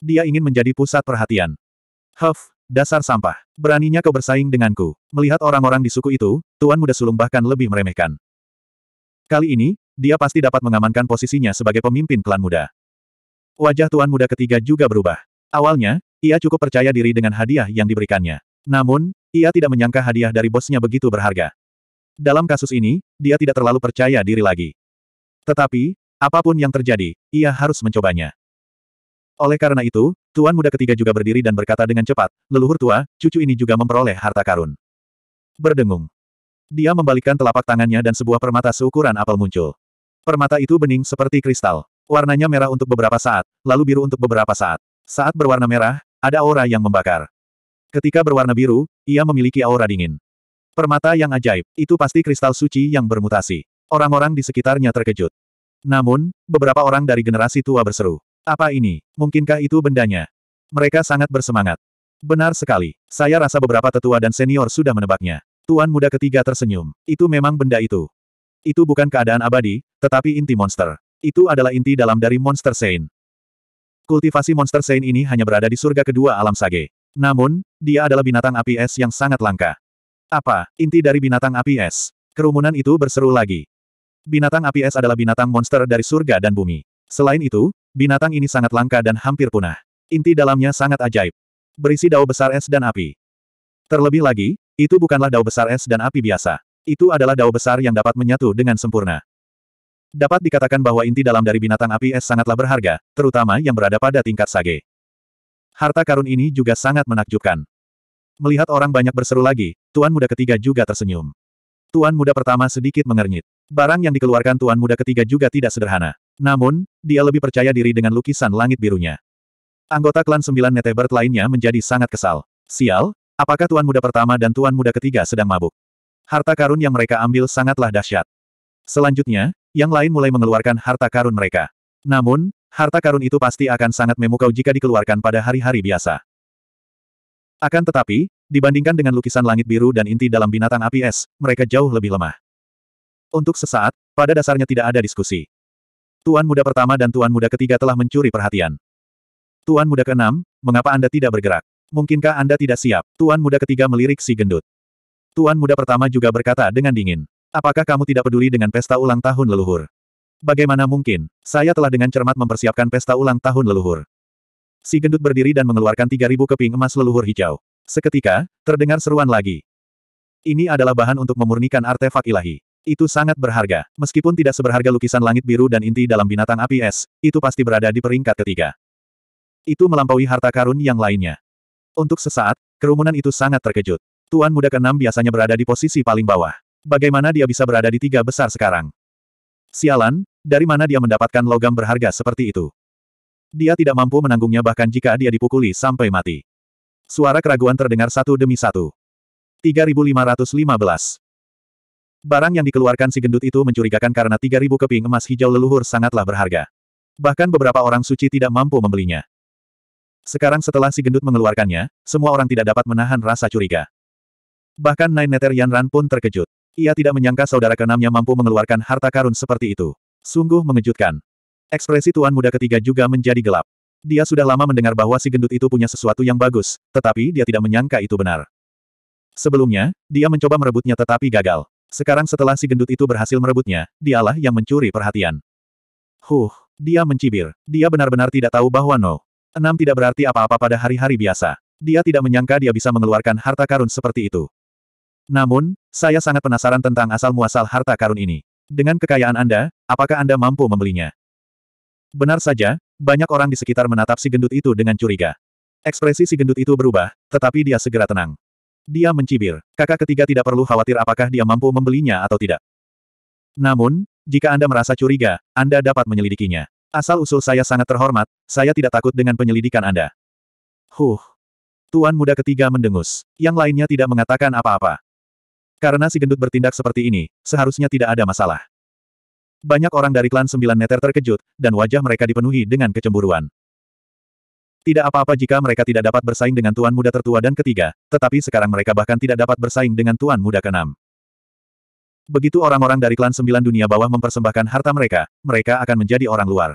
Dia ingin menjadi pusat perhatian. Huff, dasar sampah. Beraninya kau bersaing denganku. Melihat orang-orang di suku itu, Tuan muda sulung bahkan lebih meremehkan. Kali ini, dia pasti dapat mengamankan posisinya sebagai pemimpin klan muda. Wajah tuan muda ketiga juga berubah. Awalnya, ia cukup percaya diri dengan hadiah yang diberikannya. Namun, ia tidak menyangka hadiah dari bosnya begitu berharga. Dalam kasus ini, dia tidak terlalu percaya diri lagi. Tetapi, apapun yang terjadi, ia harus mencobanya. Oleh karena itu, tuan muda ketiga juga berdiri dan berkata dengan cepat, leluhur tua, cucu ini juga memperoleh harta karun. Berdengung. Dia membalikkan telapak tangannya dan sebuah permata seukuran apel muncul. Permata itu bening seperti kristal. Warnanya merah untuk beberapa saat, lalu biru untuk beberapa saat. Saat berwarna merah, ada aura yang membakar. Ketika berwarna biru, ia memiliki aura dingin. Permata yang ajaib, itu pasti kristal suci yang bermutasi. Orang-orang di sekitarnya terkejut. Namun, beberapa orang dari generasi tua berseru. Apa ini? Mungkinkah itu bendanya? Mereka sangat bersemangat. Benar sekali. Saya rasa beberapa tetua dan senior sudah menebaknya. Tuan muda ketiga tersenyum. Itu memang benda itu. Itu bukan keadaan abadi, tetapi inti monster. Itu adalah inti dalam dari monster Saint. Kultivasi monster Saint ini hanya berada di surga kedua alam sage. Namun, dia adalah binatang api es yang sangat langka. Apa, inti dari binatang api es? Kerumunan itu berseru lagi. Binatang api es adalah binatang monster dari surga dan bumi. Selain itu, binatang ini sangat langka dan hampir punah. Inti dalamnya sangat ajaib. Berisi dao besar es dan api. Terlebih lagi, itu bukanlah dao besar es dan api biasa. Itu adalah dao besar yang dapat menyatu dengan sempurna. Dapat dikatakan bahwa inti dalam dari binatang api es sangatlah berharga, terutama yang berada pada tingkat sage. Harta karun ini juga sangat menakjubkan. Melihat orang banyak berseru lagi, Tuan Muda ketiga juga tersenyum. Tuan Muda pertama sedikit mengernyit. Barang yang dikeluarkan Tuan Muda ketiga juga tidak sederhana. Namun, dia lebih percaya diri dengan lukisan langit birunya. Anggota klan sembilan Netebert lainnya menjadi sangat kesal. Sial, apakah Tuan Muda pertama dan Tuan Muda ketiga sedang mabuk? harta karun yang mereka ambil sangatlah dahsyat. Selanjutnya, yang lain mulai mengeluarkan harta karun mereka. Namun, harta karun itu pasti akan sangat memukau jika dikeluarkan pada hari-hari biasa. Akan tetapi, dibandingkan dengan lukisan langit biru dan inti dalam binatang api es, mereka jauh lebih lemah. Untuk sesaat, pada dasarnya tidak ada diskusi. Tuan muda pertama dan tuan muda ketiga telah mencuri perhatian. Tuan muda keenam, mengapa Anda tidak bergerak? Mungkinkah Anda tidak siap? Tuan muda ketiga melirik si gendut. Tuan muda pertama juga berkata dengan dingin. Apakah kamu tidak peduli dengan pesta ulang tahun leluhur? Bagaimana mungkin, saya telah dengan cermat mempersiapkan pesta ulang tahun leluhur. Si gendut berdiri dan mengeluarkan 3.000 keping emas leluhur hijau. Seketika, terdengar seruan lagi. Ini adalah bahan untuk memurnikan artefak ilahi. Itu sangat berharga. Meskipun tidak seberharga lukisan langit biru dan inti dalam binatang api es, itu pasti berada di peringkat ketiga. Itu melampaui harta karun yang lainnya. Untuk sesaat, kerumunan itu sangat terkejut. Tuan muda keenam biasanya berada di posisi paling bawah. Bagaimana dia bisa berada di tiga besar sekarang? Sialan, dari mana dia mendapatkan logam berharga seperti itu? Dia tidak mampu menanggungnya bahkan jika dia dipukuli sampai mati. Suara keraguan terdengar satu demi satu. 3515 Barang yang dikeluarkan si gendut itu mencurigakan karena 3000 keping emas hijau leluhur sangatlah berharga. Bahkan beberapa orang suci tidak mampu membelinya. Sekarang setelah si gendut mengeluarkannya, semua orang tidak dapat menahan rasa curiga. Bahkan Nine Yan Ran pun terkejut. Ia tidak menyangka saudara keenamnya mampu mengeluarkan harta karun seperti itu. Sungguh mengejutkan. Ekspresi tuan muda ketiga juga menjadi gelap. Dia sudah lama mendengar bahwa si gendut itu punya sesuatu yang bagus, tetapi dia tidak menyangka itu benar. Sebelumnya, dia mencoba merebutnya tetapi gagal. Sekarang setelah si gendut itu berhasil merebutnya, dialah yang mencuri perhatian. Huh, dia mencibir. Dia benar-benar tidak tahu bahwa no. Enam tidak berarti apa-apa pada hari-hari biasa. Dia tidak menyangka dia bisa mengeluarkan harta karun seperti itu. Namun, saya sangat penasaran tentang asal-muasal harta karun ini. Dengan kekayaan Anda, apakah Anda mampu membelinya? Benar saja, banyak orang di sekitar menatap si gendut itu dengan curiga. Ekspresi si gendut itu berubah, tetapi dia segera tenang. Dia mencibir, kakak ketiga tidak perlu khawatir apakah dia mampu membelinya atau tidak. Namun, jika Anda merasa curiga, Anda dapat menyelidikinya. Asal-usul saya sangat terhormat, saya tidak takut dengan penyelidikan Anda. Huh. Tuan muda ketiga mendengus. Yang lainnya tidak mengatakan apa-apa. Karena si gendut bertindak seperti ini, seharusnya tidak ada masalah. Banyak orang dari klan Sembilan Neter terkejut, dan wajah mereka dipenuhi dengan kecemburuan. Tidak apa-apa jika mereka tidak dapat bersaing dengan tuan muda tertua dan ketiga, tetapi sekarang mereka bahkan tidak dapat bersaing dengan tuan muda keenam. Begitu orang-orang dari klan Sembilan Dunia Bawah mempersembahkan harta mereka, mereka akan menjadi orang luar.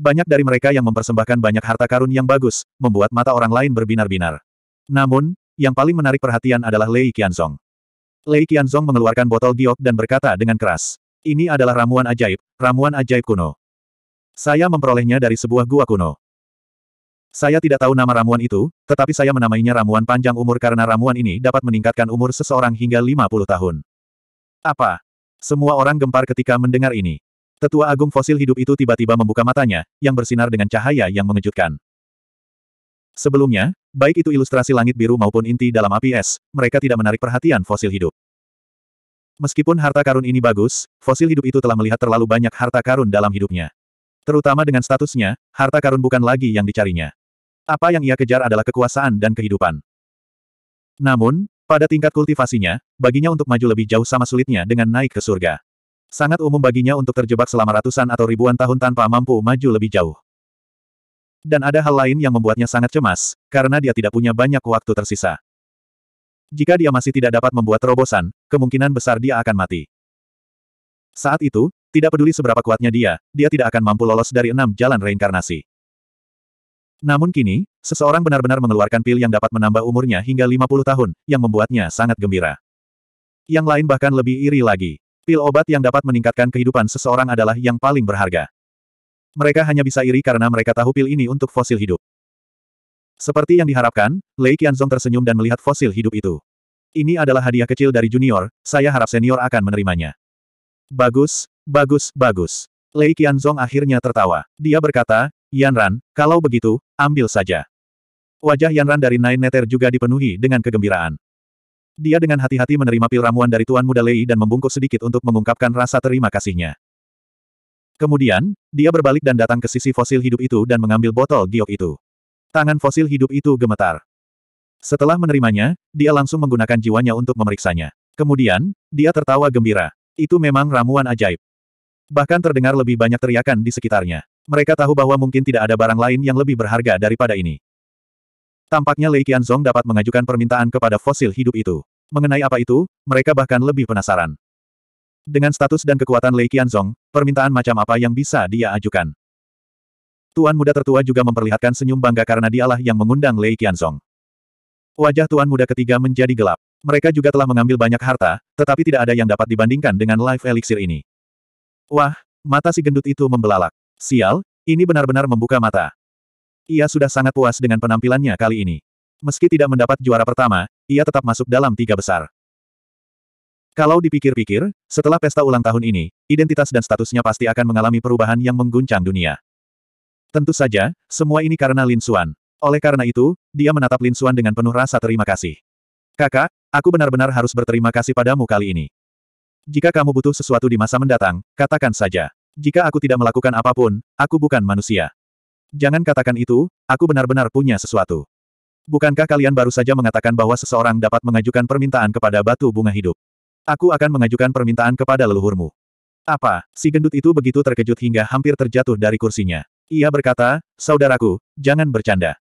Banyak dari mereka yang mempersembahkan banyak harta karun yang bagus, membuat mata orang lain berbinar-binar. Namun, yang paling menarik perhatian adalah Lei Qianzong. Lei Qianzong mengeluarkan botol giok dan berkata dengan keras. Ini adalah ramuan ajaib, ramuan ajaib kuno. Saya memperolehnya dari sebuah gua kuno. Saya tidak tahu nama ramuan itu, tetapi saya menamainya ramuan panjang umur karena ramuan ini dapat meningkatkan umur seseorang hingga 50 tahun. Apa? Semua orang gempar ketika mendengar ini. Tetua Agung Fosil Hidup itu tiba-tiba membuka matanya, yang bersinar dengan cahaya yang mengejutkan. Sebelumnya, baik itu ilustrasi langit biru maupun inti dalam api es, mereka tidak menarik perhatian fosil hidup. Meskipun harta karun ini bagus, fosil hidup itu telah melihat terlalu banyak harta karun dalam hidupnya. Terutama dengan statusnya, harta karun bukan lagi yang dicarinya. Apa yang ia kejar adalah kekuasaan dan kehidupan. Namun, pada tingkat kultivasinya, baginya untuk maju lebih jauh sama sulitnya dengan naik ke surga. Sangat umum baginya untuk terjebak selama ratusan atau ribuan tahun tanpa mampu maju lebih jauh dan ada hal lain yang membuatnya sangat cemas, karena dia tidak punya banyak waktu tersisa. Jika dia masih tidak dapat membuat terobosan, kemungkinan besar dia akan mati. Saat itu, tidak peduli seberapa kuatnya dia, dia tidak akan mampu lolos dari enam jalan reinkarnasi. Namun kini, seseorang benar-benar mengeluarkan pil yang dapat menambah umurnya hingga 50 tahun, yang membuatnya sangat gembira. Yang lain bahkan lebih iri lagi. Pil obat yang dapat meningkatkan kehidupan seseorang adalah yang paling berharga mereka hanya bisa iri karena mereka tahu pil ini untuk fosil hidup. Seperti yang diharapkan, Lei Qianzong tersenyum dan melihat fosil hidup itu. Ini adalah hadiah kecil dari junior, saya harap senior akan menerimanya. Bagus, bagus, bagus. Lei Qianzong akhirnya tertawa. Dia berkata, Yanran, kalau begitu, ambil saja. Wajah Yanran dari Nine Nether juga dipenuhi dengan kegembiraan. Dia dengan hati-hati menerima pil ramuan dari Tuan Muda Lei dan membungkuk sedikit untuk mengungkapkan rasa terima kasihnya. Kemudian, dia berbalik dan datang ke sisi fosil hidup itu dan mengambil botol giok itu. Tangan fosil hidup itu gemetar. Setelah menerimanya, dia langsung menggunakan jiwanya untuk memeriksanya. Kemudian, dia tertawa gembira. Itu memang ramuan ajaib. Bahkan terdengar lebih banyak teriakan di sekitarnya. Mereka tahu bahwa mungkin tidak ada barang lain yang lebih berharga daripada ini. Tampaknya Lei Qianzong dapat mengajukan permintaan kepada fosil hidup itu. Mengenai apa itu, mereka bahkan lebih penasaran. Dengan status dan kekuatan Lei Qianzong, Permintaan macam apa yang bisa dia ajukan? Tuan muda tertua juga memperlihatkan senyum bangga karena dialah yang mengundang Lei Qianzong. Wajah tuan muda ketiga menjadi gelap. Mereka juga telah mengambil banyak harta, tetapi tidak ada yang dapat dibandingkan dengan life elixir ini. Wah, mata si gendut itu membelalak. Sial, ini benar-benar membuka mata. Ia sudah sangat puas dengan penampilannya kali ini. Meski tidak mendapat juara pertama, ia tetap masuk dalam tiga besar. Kalau dipikir-pikir, setelah pesta ulang tahun ini, identitas dan statusnya pasti akan mengalami perubahan yang mengguncang dunia. Tentu saja, semua ini karena Lin Suan. Oleh karena itu, dia menatap Lin Suan dengan penuh rasa terima kasih. Kakak, aku benar-benar harus berterima kasih padamu kali ini. Jika kamu butuh sesuatu di masa mendatang, katakan saja. Jika aku tidak melakukan apapun, aku bukan manusia. Jangan katakan itu, aku benar-benar punya sesuatu. Bukankah kalian baru saja mengatakan bahwa seseorang dapat mengajukan permintaan kepada batu bunga hidup? Aku akan mengajukan permintaan kepada leluhurmu. Apa? Si gendut itu begitu terkejut hingga hampir terjatuh dari kursinya. Ia berkata, saudaraku, jangan bercanda.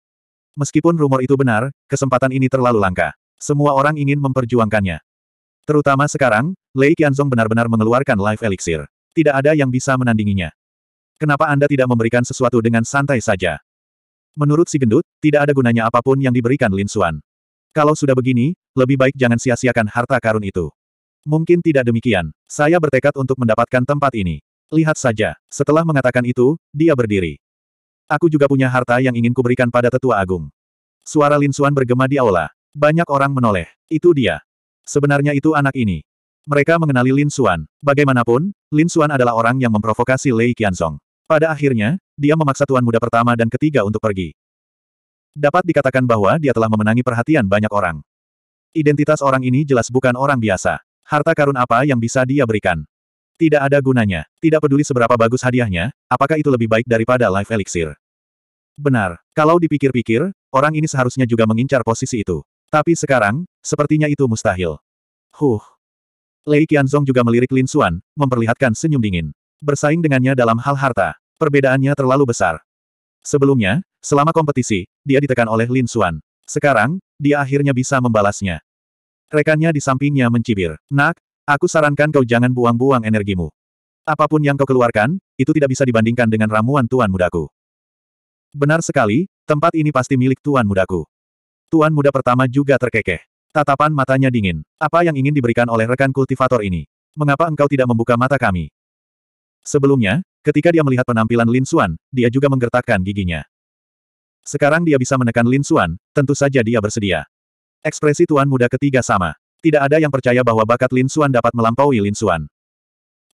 Meskipun rumor itu benar, kesempatan ini terlalu langka. Semua orang ingin memperjuangkannya. Terutama sekarang, Lei Qianzong benar-benar mengeluarkan live elixir. Tidak ada yang bisa menandinginya. Kenapa Anda tidak memberikan sesuatu dengan santai saja? Menurut si gendut, tidak ada gunanya apapun yang diberikan Lin Xuan. Kalau sudah begini, lebih baik jangan sia-siakan harta karun itu. Mungkin tidak demikian. Saya bertekad untuk mendapatkan tempat ini. Lihat saja. Setelah mengatakan itu, dia berdiri. Aku juga punya harta yang ingin kuberikan pada tetua agung. Suara Lin Suan bergema di aula. Banyak orang menoleh. Itu dia. Sebenarnya itu anak ini. Mereka mengenali Lin Suan. Bagaimanapun, Lin Suan adalah orang yang memprovokasi Lei Qianzong. Pada akhirnya, dia memaksa tuan muda pertama dan ketiga untuk pergi. Dapat dikatakan bahwa dia telah memenangi perhatian banyak orang. Identitas orang ini jelas bukan orang biasa. Harta karun apa yang bisa dia berikan? Tidak ada gunanya. Tidak peduli seberapa bagus hadiahnya, apakah itu lebih baik daripada life elixir? Benar. Kalau dipikir-pikir, orang ini seharusnya juga mengincar posisi itu. Tapi sekarang, sepertinya itu mustahil. Huh. Lei Qianzong juga melirik Lin Xuan, memperlihatkan senyum dingin. Bersaing dengannya dalam hal harta. Perbedaannya terlalu besar. Sebelumnya, selama kompetisi, dia ditekan oleh Lin Xuan. Sekarang, dia akhirnya bisa membalasnya. Rekannya di sampingnya mencibir. Nak, aku sarankan kau jangan buang-buang energimu. Apapun yang kau keluarkan, itu tidak bisa dibandingkan dengan ramuan tuan mudaku. Benar sekali, tempat ini pasti milik tuan mudaku. Tuan muda pertama juga terkekeh. Tatapan matanya dingin. Apa yang ingin diberikan oleh rekan kultivator ini? Mengapa engkau tidak membuka mata kami? Sebelumnya, ketika dia melihat penampilan Lin Suan, dia juga menggertakkan giginya. Sekarang dia bisa menekan Lin Suan, tentu saja dia bersedia. Ekspresi tuan muda ketiga sama. Tidak ada yang percaya bahwa bakat Lin Suan dapat melampaui Lin Suan.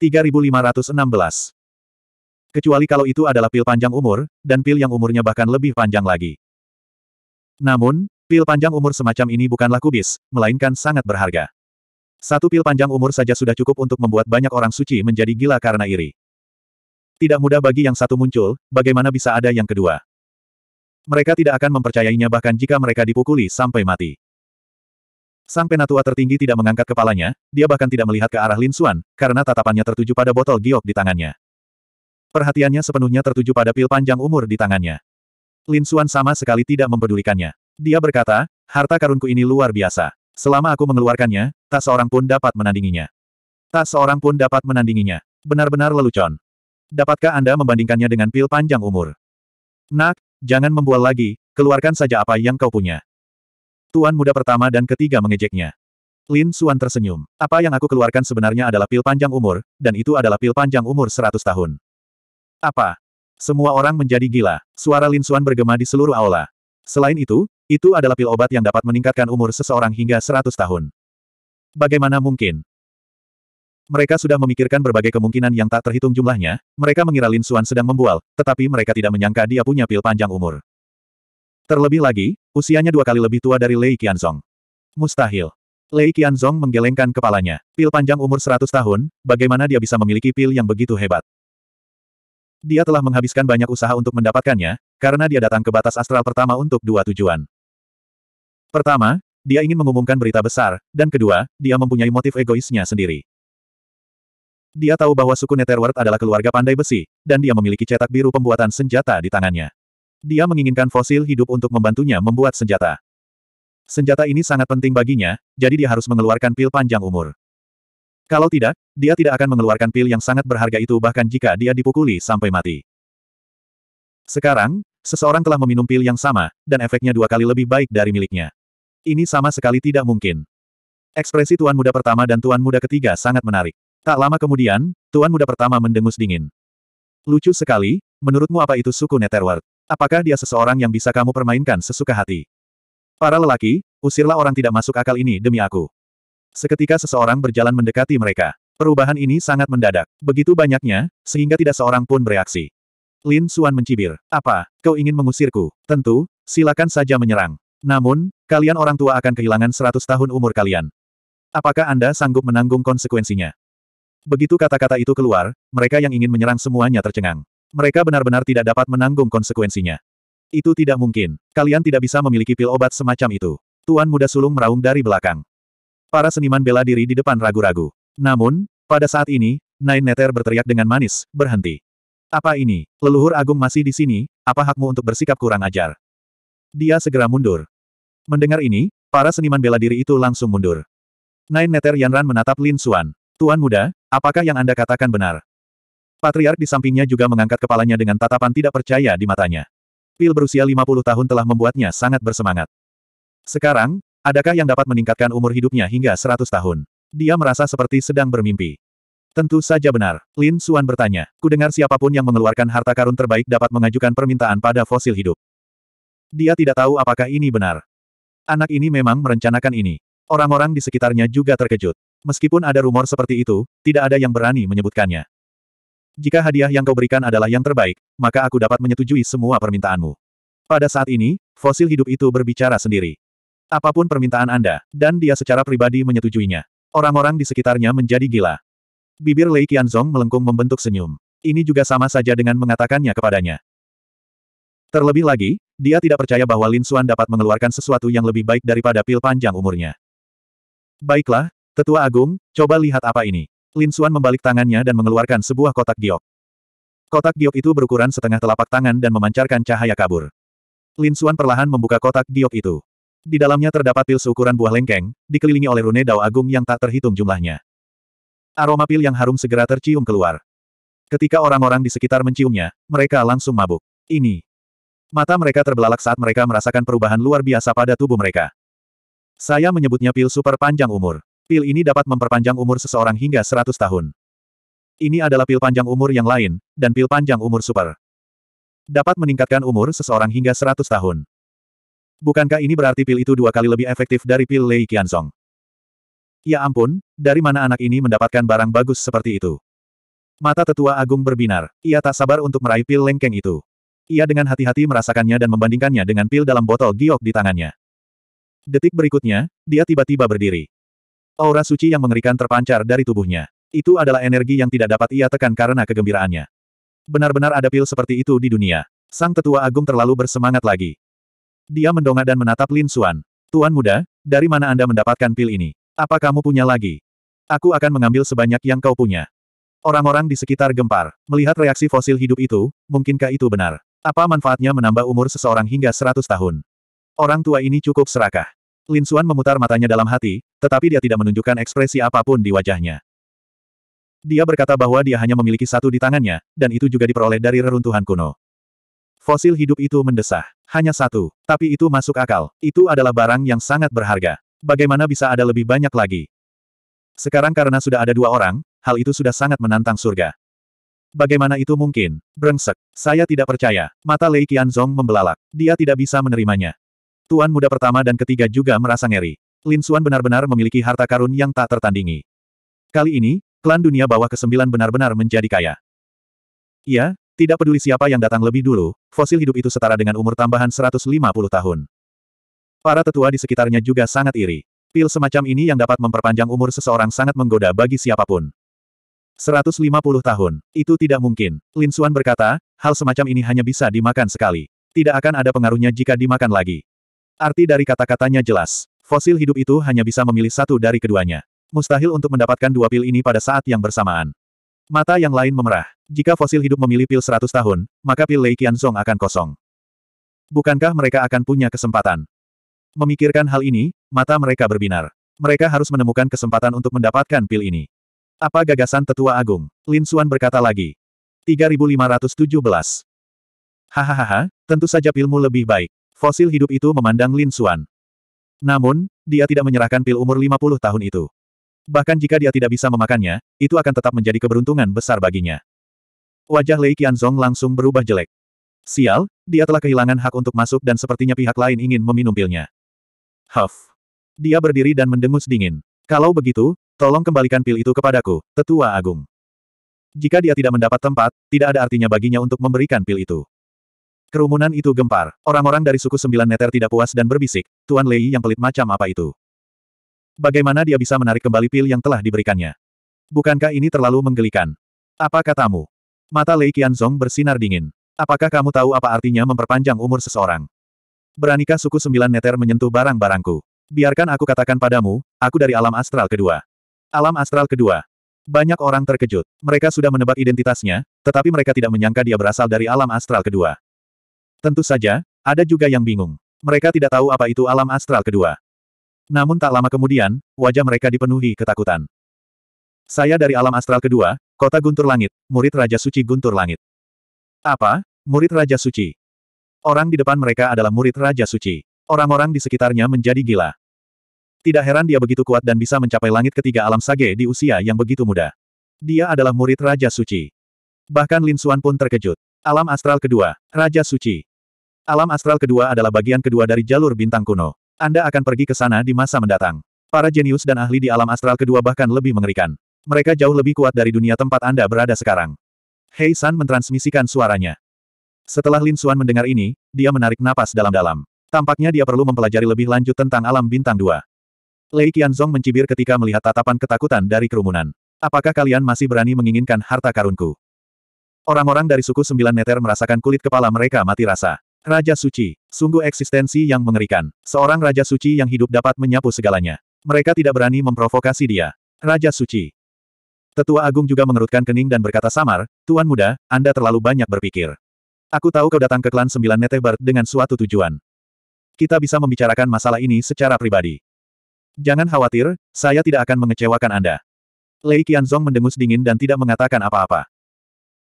3516. Kecuali kalau itu adalah pil panjang umur, dan pil yang umurnya bahkan lebih panjang lagi. Namun, pil panjang umur semacam ini bukanlah kubis, melainkan sangat berharga. Satu pil panjang umur saja sudah cukup untuk membuat banyak orang suci menjadi gila karena iri. Tidak mudah bagi yang satu muncul, bagaimana bisa ada yang kedua. Mereka tidak akan mempercayainya bahkan jika mereka dipukuli sampai mati. Sang penatua tertinggi tidak mengangkat kepalanya, dia bahkan tidak melihat ke arah Lin Xuan, karena tatapannya tertuju pada botol giok di tangannya. Perhatiannya sepenuhnya tertuju pada pil panjang umur di tangannya. Lin Xuan sama sekali tidak mempedulikannya. Dia berkata, harta karunku ini luar biasa. Selama aku mengeluarkannya, tak seorang pun dapat menandinginya. Tak seorang pun dapat menandinginya. Benar-benar lelucon. Dapatkah Anda membandingkannya dengan pil panjang umur? Nak, jangan membual lagi, keluarkan saja apa yang kau punya. Tuan muda pertama dan ketiga mengejeknya. Lin Suan tersenyum. Apa yang aku keluarkan sebenarnya adalah pil panjang umur, dan itu adalah pil panjang umur 100 tahun. Apa? Semua orang menjadi gila. Suara Lin Suan bergema di seluruh aula. Selain itu, itu adalah pil obat yang dapat meningkatkan umur seseorang hingga 100 tahun. Bagaimana mungkin? Mereka sudah memikirkan berbagai kemungkinan yang tak terhitung jumlahnya, mereka mengira Lin Suan sedang membual, tetapi mereka tidak menyangka dia punya pil panjang umur. Terlebih lagi, usianya dua kali lebih tua dari Lei Qianzong. Mustahil. Lei Qianzong menggelengkan kepalanya. Pil panjang umur 100 tahun, bagaimana dia bisa memiliki pil yang begitu hebat? Dia telah menghabiskan banyak usaha untuk mendapatkannya, karena dia datang ke batas astral pertama untuk dua tujuan. Pertama, dia ingin mengumumkan berita besar, dan kedua, dia mempunyai motif egoisnya sendiri. Dia tahu bahwa suku Netherworld adalah keluarga pandai besi, dan dia memiliki cetak biru pembuatan senjata di tangannya. Dia menginginkan fosil hidup untuk membantunya membuat senjata. Senjata ini sangat penting baginya, jadi dia harus mengeluarkan pil panjang umur. Kalau tidak, dia tidak akan mengeluarkan pil yang sangat berharga itu bahkan jika dia dipukuli sampai mati. Sekarang, seseorang telah meminum pil yang sama, dan efeknya dua kali lebih baik dari miliknya. Ini sama sekali tidak mungkin. Ekspresi Tuan Muda pertama dan Tuan Muda ketiga sangat menarik. Tak lama kemudian, Tuan Muda pertama mendengus dingin. Lucu sekali, menurutmu apa itu suku Netherworld? Apakah dia seseorang yang bisa kamu permainkan sesuka hati? Para lelaki, usirlah orang tidak masuk akal ini demi aku. Seketika seseorang berjalan mendekati mereka. Perubahan ini sangat mendadak. Begitu banyaknya, sehingga tidak seorang pun bereaksi. Lin Suan mencibir. Apa, kau ingin mengusirku? Tentu, silakan saja menyerang. Namun, kalian orang tua akan kehilangan 100 tahun umur kalian. Apakah Anda sanggup menanggung konsekuensinya? Begitu kata-kata itu keluar, mereka yang ingin menyerang semuanya tercengang. Mereka benar-benar tidak dapat menanggung konsekuensinya. Itu tidak mungkin. Kalian tidak bisa memiliki pil obat semacam itu. Tuan muda sulung meraung dari belakang. Para seniman bela diri di depan ragu-ragu. Namun, pada saat ini, Nine Neter berteriak dengan manis, berhenti. Apa ini? Leluhur agung masih di sini, apa hakmu untuk bersikap kurang ajar? Dia segera mundur. Mendengar ini, para seniman bela diri itu langsung mundur. Nine Neter Yanran menatap Lin Suan. Tuan muda, apakah yang Anda katakan benar? Patriark di sampingnya juga mengangkat kepalanya dengan tatapan tidak percaya di matanya. Pil berusia 50 tahun telah membuatnya sangat bersemangat. Sekarang, adakah yang dapat meningkatkan umur hidupnya hingga 100 tahun? Dia merasa seperti sedang bermimpi. Tentu saja benar, Lin Suan bertanya. Kudengar siapapun yang mengeluarkan harta karun terbaik dapat mengajukan permintaan pada fosil hidup. Dia tidak tahu apakah ini benar. Anak ini memang merencanakan ini. Orang-orang di sekitarnya juga terkejut. Meskipun ada rumor seperti itu, tidak ada yang berani menyebutkannya. Jika hadiah yang kau berikan adalah yang terbaik, maka aku dapat menyetujui semua permintaanmu. Pada saat ini, fosil hidup itu berbicara sendiri. Apapun permintaan Anda, dan dia secara pribadi menyetujuinya. Orang-orang di sekitarnya menjadi gila. Bibir Lei Qianzong melengkung membentuk senyum. Ini juga sama saja dengan mengatakannya kepadanya. Terlebih lagi, dia tidak percaya bahwa Lin Xuan dapat mengeluarkan sesuatu yang lebih baik daripada pil panjang umurnya. Baiklah, Tetua Agung, coba lihat apa ini. Lin Xuan membalik tangannya dan mengeluarkan sebuah kotak giok. Kotak giok itu berukuran setengah telapak tangan dan memancarkan cahaya kabur. Lin Xuan perlahan membuka kotak giok itu. Di dalamnya terdapat pil seukuran buah lengkeng, dikelilingi oleh rune dao agung yang tak terhitung jumlahnya. Aroma pil yang harum segera tercium keluar. Ketika orang-orang di sekitar menciumnya, mereka langsung mabuk. Ini. Mata mereka terbelalak saat mereka merasakan perubahan luar biasa pada tubuh mereka. Saya menyebutnya pil super panjang umur. Pil ini dapat memperpanjang umur seseorang hingga 100 tahun. Ini adalah pil panjang umur yang lain, dan pil panjang umur super. Dapat meningkatkan umur seseorang hingga 100 tahun. Bukankah ini berarti pil itu dua kali lebih efektif dari pil Lei Qianzong? Ya ampun, dari mana anak ini mendapatkan barang bagus seperti itu? Mata tetua agung berbinar. Ia tak sabar untuk meraih pil lengkeng itu. Ia dengan hati-hati merasakannya dan membandingkannya dengan pil dalam botol giok di tangannya. Detik berikutnya, dia tiba-tiba berdiri. Aura suci yang mengerikan terpancar dari tubuhnya. Itu adalah energi yang tidak dapat ia tekan karena kegembiraannya. Benar-benar ada pil seperti itu di dunia. Sang tetua agung terlalu bersemangat lagi. Dia mendongak dan menatap Lin Suan. Tuan muda, dari mana Anda mendapatkan pil ini? Apa kamu punya lagi? Aku akan mengambil sebanyak yang kau punya. Orang-orang di sekitar gempar. Melihat reaksi fosil hidup itu, mungkinkah itu benar? Apa manfaatnya menambah umur seseorang hingga 100 tahun? Orang tua ini cukup serakah. Lin Suan memutar matanya dalam hati, tetapi dia tidak menunjukkan ekspresi apapun di wajahnya. Dia berkata bahwa dia hanya memiliki satu di tangannya, dan itu juga diperoleh dari reruntuhan kuno. Fosil hidup itu mendesah. Hanya satu. Tapi itu masuk akal. Itu adalah barang yang sangat berharga. Bagaimana bisa ada lebih banyak lagi? Sekarang karena sudah ada dua orang, hal itu sudah sangat menantang surga. Bagaimana itu mungkin? Brengsek. Saya tidak percaya. Mata Lei Qianzong membelalak. Dia tidak bisa menerimanya. Tuan muda pertama dan ketiga juga merasa ngeri. Lin Suan benar-benar memiliki harta karun yang tak tertandingi. Kali ini, klan dunia bawah ke-9 benar-benar menjadi kaya. Iya, tidak peduli siapa yang datang lebih dulu, fosil hidup itu setara dengan umur tambahan 150 tahun. Para tetua di sekitarnya juga sangat iri. Pil semacam ini yang dapat memperpanjang umur seseorang sangat menggoda bagi siapapun. 150 tahun. Itu tidak mungkin. Lin Suan berkata, hal semacam ini hanya bisa dimakan sekali. Tidak akan ada pengaruhnya jika dimakan lagi. Arti dari kata-katanya jelas. Fosil hidup itu hanya bisa memilih satu dari keduanya. Mustahil untuk mendapatkan dua pil ini pada saat yang bersamaan. Mata yang lain memerah. Jika fosil hidup memilih pil 100 tahun, maka pil Lei Qianzong akan kosong. Bukankah mereka akan punya kesempatan? Memikirkan hal ini, mata mereka berbinar. Mereka harus menemukan kesempatan untuk mendapatkan pil ini. Apa gagasan tetua agung? Lin Suan berkata lagi. 3517. Hahaha, tentu saja pilmu lebih baik. Fosil hidup itu memandang Lin Xuan. Namun, dia tidak menyerahkan pil umur 50 tahun itu. Bahkan jika dia tidak bisa memakannya, itu akan tetap menjadi keberuntungan besar baginya. Wajah Lei Qianzong langsung berubah jelek. Sial, dia telah kehilangan hak untuk masuk dan sepertinya pihak lain ingin meminum pilnya. Huff. Dia berdiri dan mendengus dingin. Kalau begitu, tolong kembalikan pil itu kepadaku, tetua agung. Jika dia tidak mendapat tempat, tidak ada artinya baginya untuk memberikan pil itu. Kerumunan itu gempar. Orang-orang dari suku sembilan neter tidak puas dan berbisik, Tuan Lei yang pelit macam apa itu? Bagaimana dia bisa menarik kembali pil yang telah diberikannya? Bukankah ini terlalu menggelikan? Apa katamu? Mata Lei Qianzong bersinar dingin. Apakah kamu tahu apa artinya memperpanjang umur seseorang? Beranikah suku sembilan neter menyentuh barang-barangku? Biarkan aku katakan padamu, aku dari alam astral kedua. Alam astral kedua. Banyak orang terkejut. Mereka sudah menebak identitasnya, tetapi mereka tidak menyangka dia berasal dari alam astral kedua. Tentu saja, ada juga yang bingung. Mereka tidak tahu apa itu alam astral kedua. Namun tak lama kemudian, wajah mereka dipenuhi ketakutan. Saya dari alam astral kedua, kota Guntur Langit, murid Raja Suci Guntur Langit. Apa? Murid Raja Suci. Orang di depan mereka adalah murid Raja Suci. Orang-orang di sekitarnya menjadi gila. Tidak heran dia begitu kuat dan bisa mencapai langit ketiga alam sage di usia yang begitu muda. Dia adalah murid Raja Suci. Bahkan Lin Suan pun terkejut. Alam astral kedua, Raja Suci. Alam astral kedua adalah bagian kedua dari jalur bintang kuno. Anda akan pergi ke sana di masa mendatang. Para jenius dan ahli di alam astral kedua bahkan lebih mengerikan. Mereka jauh lebih kuat dari dunia tempat Anda berada sekarang. Hei San mentransmisikan suaranya. Setelah Lin Suan mendengar ini, dia menarik napas dalam-dalam. Tampaknya dia perlu mempelajari lebih lanjut tentang alam bintang dua. Lei Qianzong mencibir ketika melihat tatapan ketakutan dari kerumunan. Apakah kalian masih berani menginginkan harta karunku? Orang-orang dari suku sembilan neter merasakan kulit kepala mereka mati rasa. Raja Suci. Sungguh eksistensi yang mengerikan. Seorang Raja Suci yang hidup dapat menyapu segalanya. Mereka tidak berani memprovokasi dia. Raja Suci. Tetua Agung juga mengerutkan kening dan berkata samar, Tuan Muda, Anda terlalu banyak berpikir. Aku tahu kau datang ke klan sembilan Netebar dengan suatu tujuan. Kita bisa membicarakan masalah ini secara pribadi. Jangan khawatir, saya tidak akan mengecewakan Anda. Lei Qianzong mendengus dingin dan tidak mengatakan apa-apa.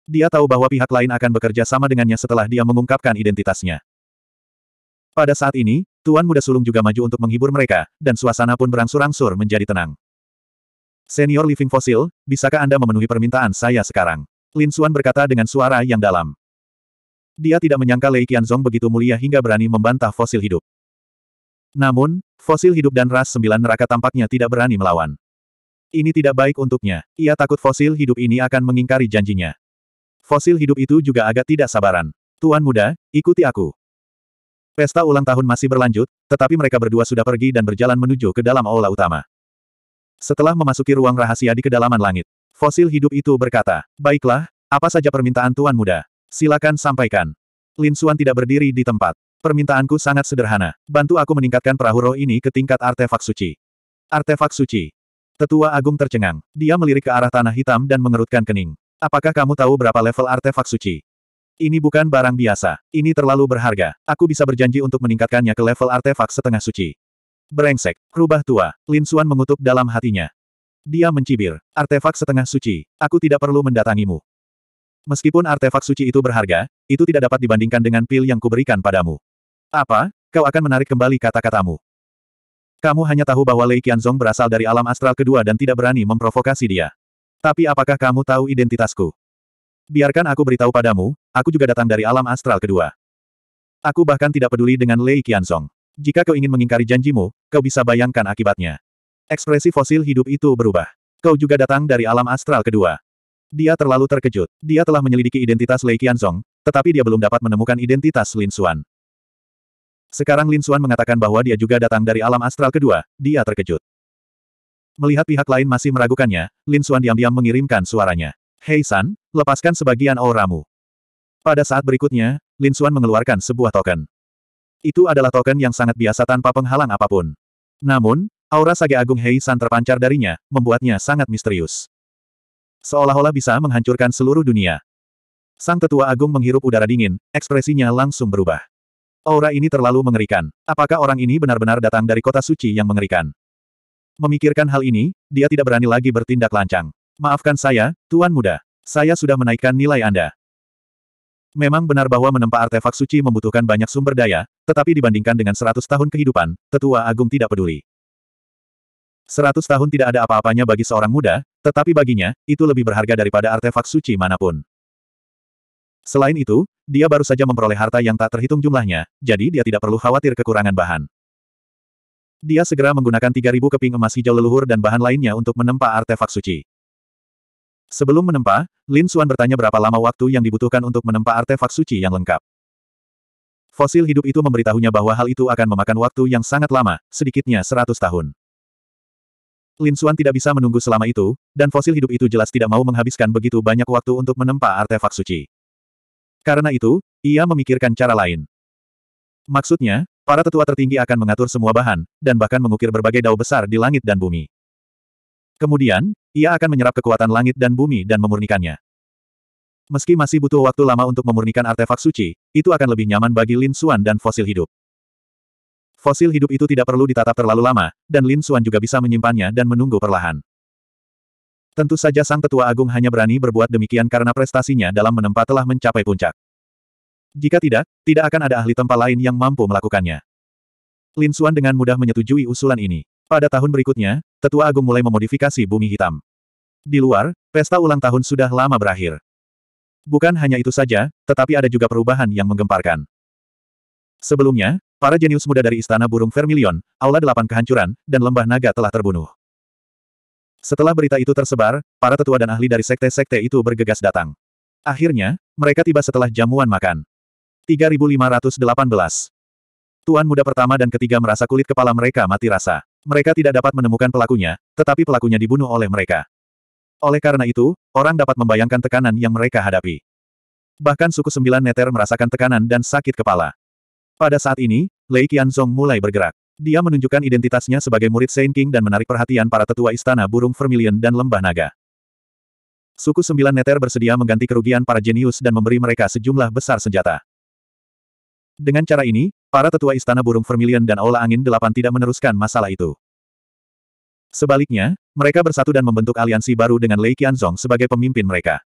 Dia tahu bahwa pihak lain akan bekerja sama dengannya setelah dia mengungkapkan identitasnya. Pada saat ini, Tuan Muda Sulung juga maju untuk menghibur mereka, dan suasana pun berangsur-angsur menjadi tenang. Senior Living Fossil, bisakah Anda memenuhi permintaan saya sekarang? Lin Xuan berkata dengan suara yang dalam. Dia tidak menyangka Lei Qianzong begitu mulia hingga berani membantah fosil hidup. Namun, fosil hidup dan ras sembilan neraka tampaknya tidak berani melawan. Ini tidak baik untuknya. Ia takut fosil hidup ini akan mengingkari janjinya. Fosil hidup itu juga agak tidak sabaran. Tuan muda, ikuti aku. Pesta ulang tahun masih berlanjut, tetapi mereka berdua sudah pergi dan berjalan menuju ke dalam aula utama. Setelah memasuki ruang rahasia di kedalaman langit, fosil hidup itu berkata, Baiklah, apa saja permintaan Tuan Muda? Silakan sampaikan. Lin Xuan tidak berdiri di tempat. Permintaanku sangat sederhana. Bantu aku meningkatkan perahu roh ini ke tingkat artefak suci. Artefak suci. Tetua Agung tercengang. Dia melirik ke arah tanah hitam dan mengerutkan kening. Apakah kamu tahu berapa level artefak suci? Ini bukan barang biasa. Ini terlalu berharga. Aku bisa berjanji untuk meningkatkannya ke level artefak setengah suci. Berengsek, Rubah tua. Lin Suan mengutuk dalam hatinya. Dia mencibir. Artefak setengah suci. Aku tidak perlu mendatangimu. Meskipun artefak suci itu berharga, itu tidak dapat dibandingkan dengan pil yang kuberikan padamu. Apa? Kau akan menarik kembali kata-katamu. Kamu hanya tahu bahwa Lei Qianzong berasal dari alam astral kedua dan tidak berani memprovokasi dia. Tapi apakah kamu tahu identitasku? Biarkan aku beritahu padamu, aku juga datang dari alam astral kedua. Aku bahkan tidak peduli dengan Lei Qianzong. Jika kau ingin mengingkari janjimu, kau bisa bayangkan akibatnya. Ekspresi fosil hidup itu berubah. Kau juga datang dari alam astral kedua. Dia terlalu terkejut. Dia telah menyelidiki identitas Lei Qianzong, tetapi dia belum dapat menemukan identitas Lin Xuan. Sekarang Lin Xuan mengatakan bahwa dia juga datang dari alam astral kedua, dia terkejut. Melihat pihak lain masih meragukannya, Lin Xuan diam-diam mengirimkan suaranya. Hei San, lepaskan sebagian auramu. Pada saat berikutnya, Lin Xuan mengeluarkan sebuah token. Itu adalah token yang sangat biasa tanpa penghalang apapun. Namun, aura Sage Agung Hei San terpancar darinya, membuatnya sangat misterius. Seolah-olah bisa menghancurkan seluruh dunia. Sang tetua agung menghirup udara dingin, ekspresinya langsung berubah. Aura ini terlalu mengerikan. Apakah orang ini benar-benar datang dari kota suci yang mengerikan? Memikirkan hal ini, dia tidak berani lagi bertindak lancang. Maafkan saya, Tuan Muda. Saya sudah menaikkan nilai Anda. Memang benar bahwa menempa artefak suci membutuhkan banyak sumber daya, tetapi dibandingkan dengan 100 tahun kehidupan, tetua agung tidak peduli. 100 tahun tidak ada apa-apanya bagi seorang muda, tetapi baginya, itu lebih berharga daripada artefak suci manapun. Selain itu, dia baru saja memperoleh harta yang tak terhitung jumlahnya, jadi dia tidak perlu khawatir kekurangan bahan. Dia segera menggunakan 3.000 keping emas hijau leluhur dan bahan lainnya untuk menempa artefak suci. Sebelum menempa, Lin Xuan bertanya berapa lama waktu yang dibutuhkan untuk menempa artefak suci yang lengkap. Fosil hidup itu memberitahunya bahwa hal itu akan memakan waktu yang sangat lama, sedikitnya 100 tahun. Lin Xuan tidak bisa menunggu selama itu, dan fosil hidup itu jelas tidak mau menghabiskan begitu banyak waktu untuk menempa artefak suci. Karena itu, ia memikirkan cara lain. Maksudnya, Para tetua tertinggi akan mengatur semua bahan, dan bahkan mengukir berbagai dao besar di langit dan bumi. Kemudian, ia akan menyerap kekuatan langit dan bumi dan memurnikannya. Meski masih butuh waktu lama untuk memurnikan artefak suci, itu akan lebih nyaman bagi Lin Xuan dan fosil hidup. Fosil hidup itu tidak perlu ditatap terlalu lama, dan Lin Xuan juga bisa menyimpannya dan menunggu perlahan. Tentu saja Sang Tetua Agung hanya berani berbuat demikian karena prestasinya dalam menempa telah mencapai puncak. Jika tidak, tidak akan ada ahli tempa lain yang mampu melakukannya. Lin Xuan dengan mudah menyetujui usulan ini. Pada tahun berikutnya, Tetua Agung mulai memodifikasi bumi hitam. Di luar, pesta ulang tahun sudah lama berakhir. Bukan hanya itu saja, tetapi ada juga perubahan yang menggemparkan. Sebelumnya, para jenius muda dari Istana Burung Vermilion, Aula Delapan Kehancuran, dan Lembah Naga telah terbunuh. Setelah berita itu tersebar, para tetua dan ahli dari sekte-sekte itu bergegas datang. Akhirnya, mereka tiba setelah jamuan makan. 3518. Tuan muda pertama dan ketiga merasa kulit kepala mereka mati rasa. Mereka tidak dapat menemukan pelakunya, tetapi pelakunya dibunuh oleh mereka. Oleh karena itu, orang dapat membayangkan tekanan yang mereka hadapi. Bahkan suku sembilan neter merasakan tekanan dan sakit kepala. Pada saat ini, Lei Qianzong mulai bergerak. Dia menunjukkan identitasnya sebagai murid Saint King dan menarik perhatian para tetua istana burung vermilion dan lembah naga. Suku Sembilan Neter bersedia mengganti kerugian para jenius dan memberi mereka sejumlah besar senjata. Dengan cara ini, para tetua Istana Burung Vermilion dan Aula Angin Delapan tidak meneruskan masalah itu. Sebaliknya, mereka bersatu dan membentuk aliansi baru dengan Lei Qianzong sebagai pemimpin mereka.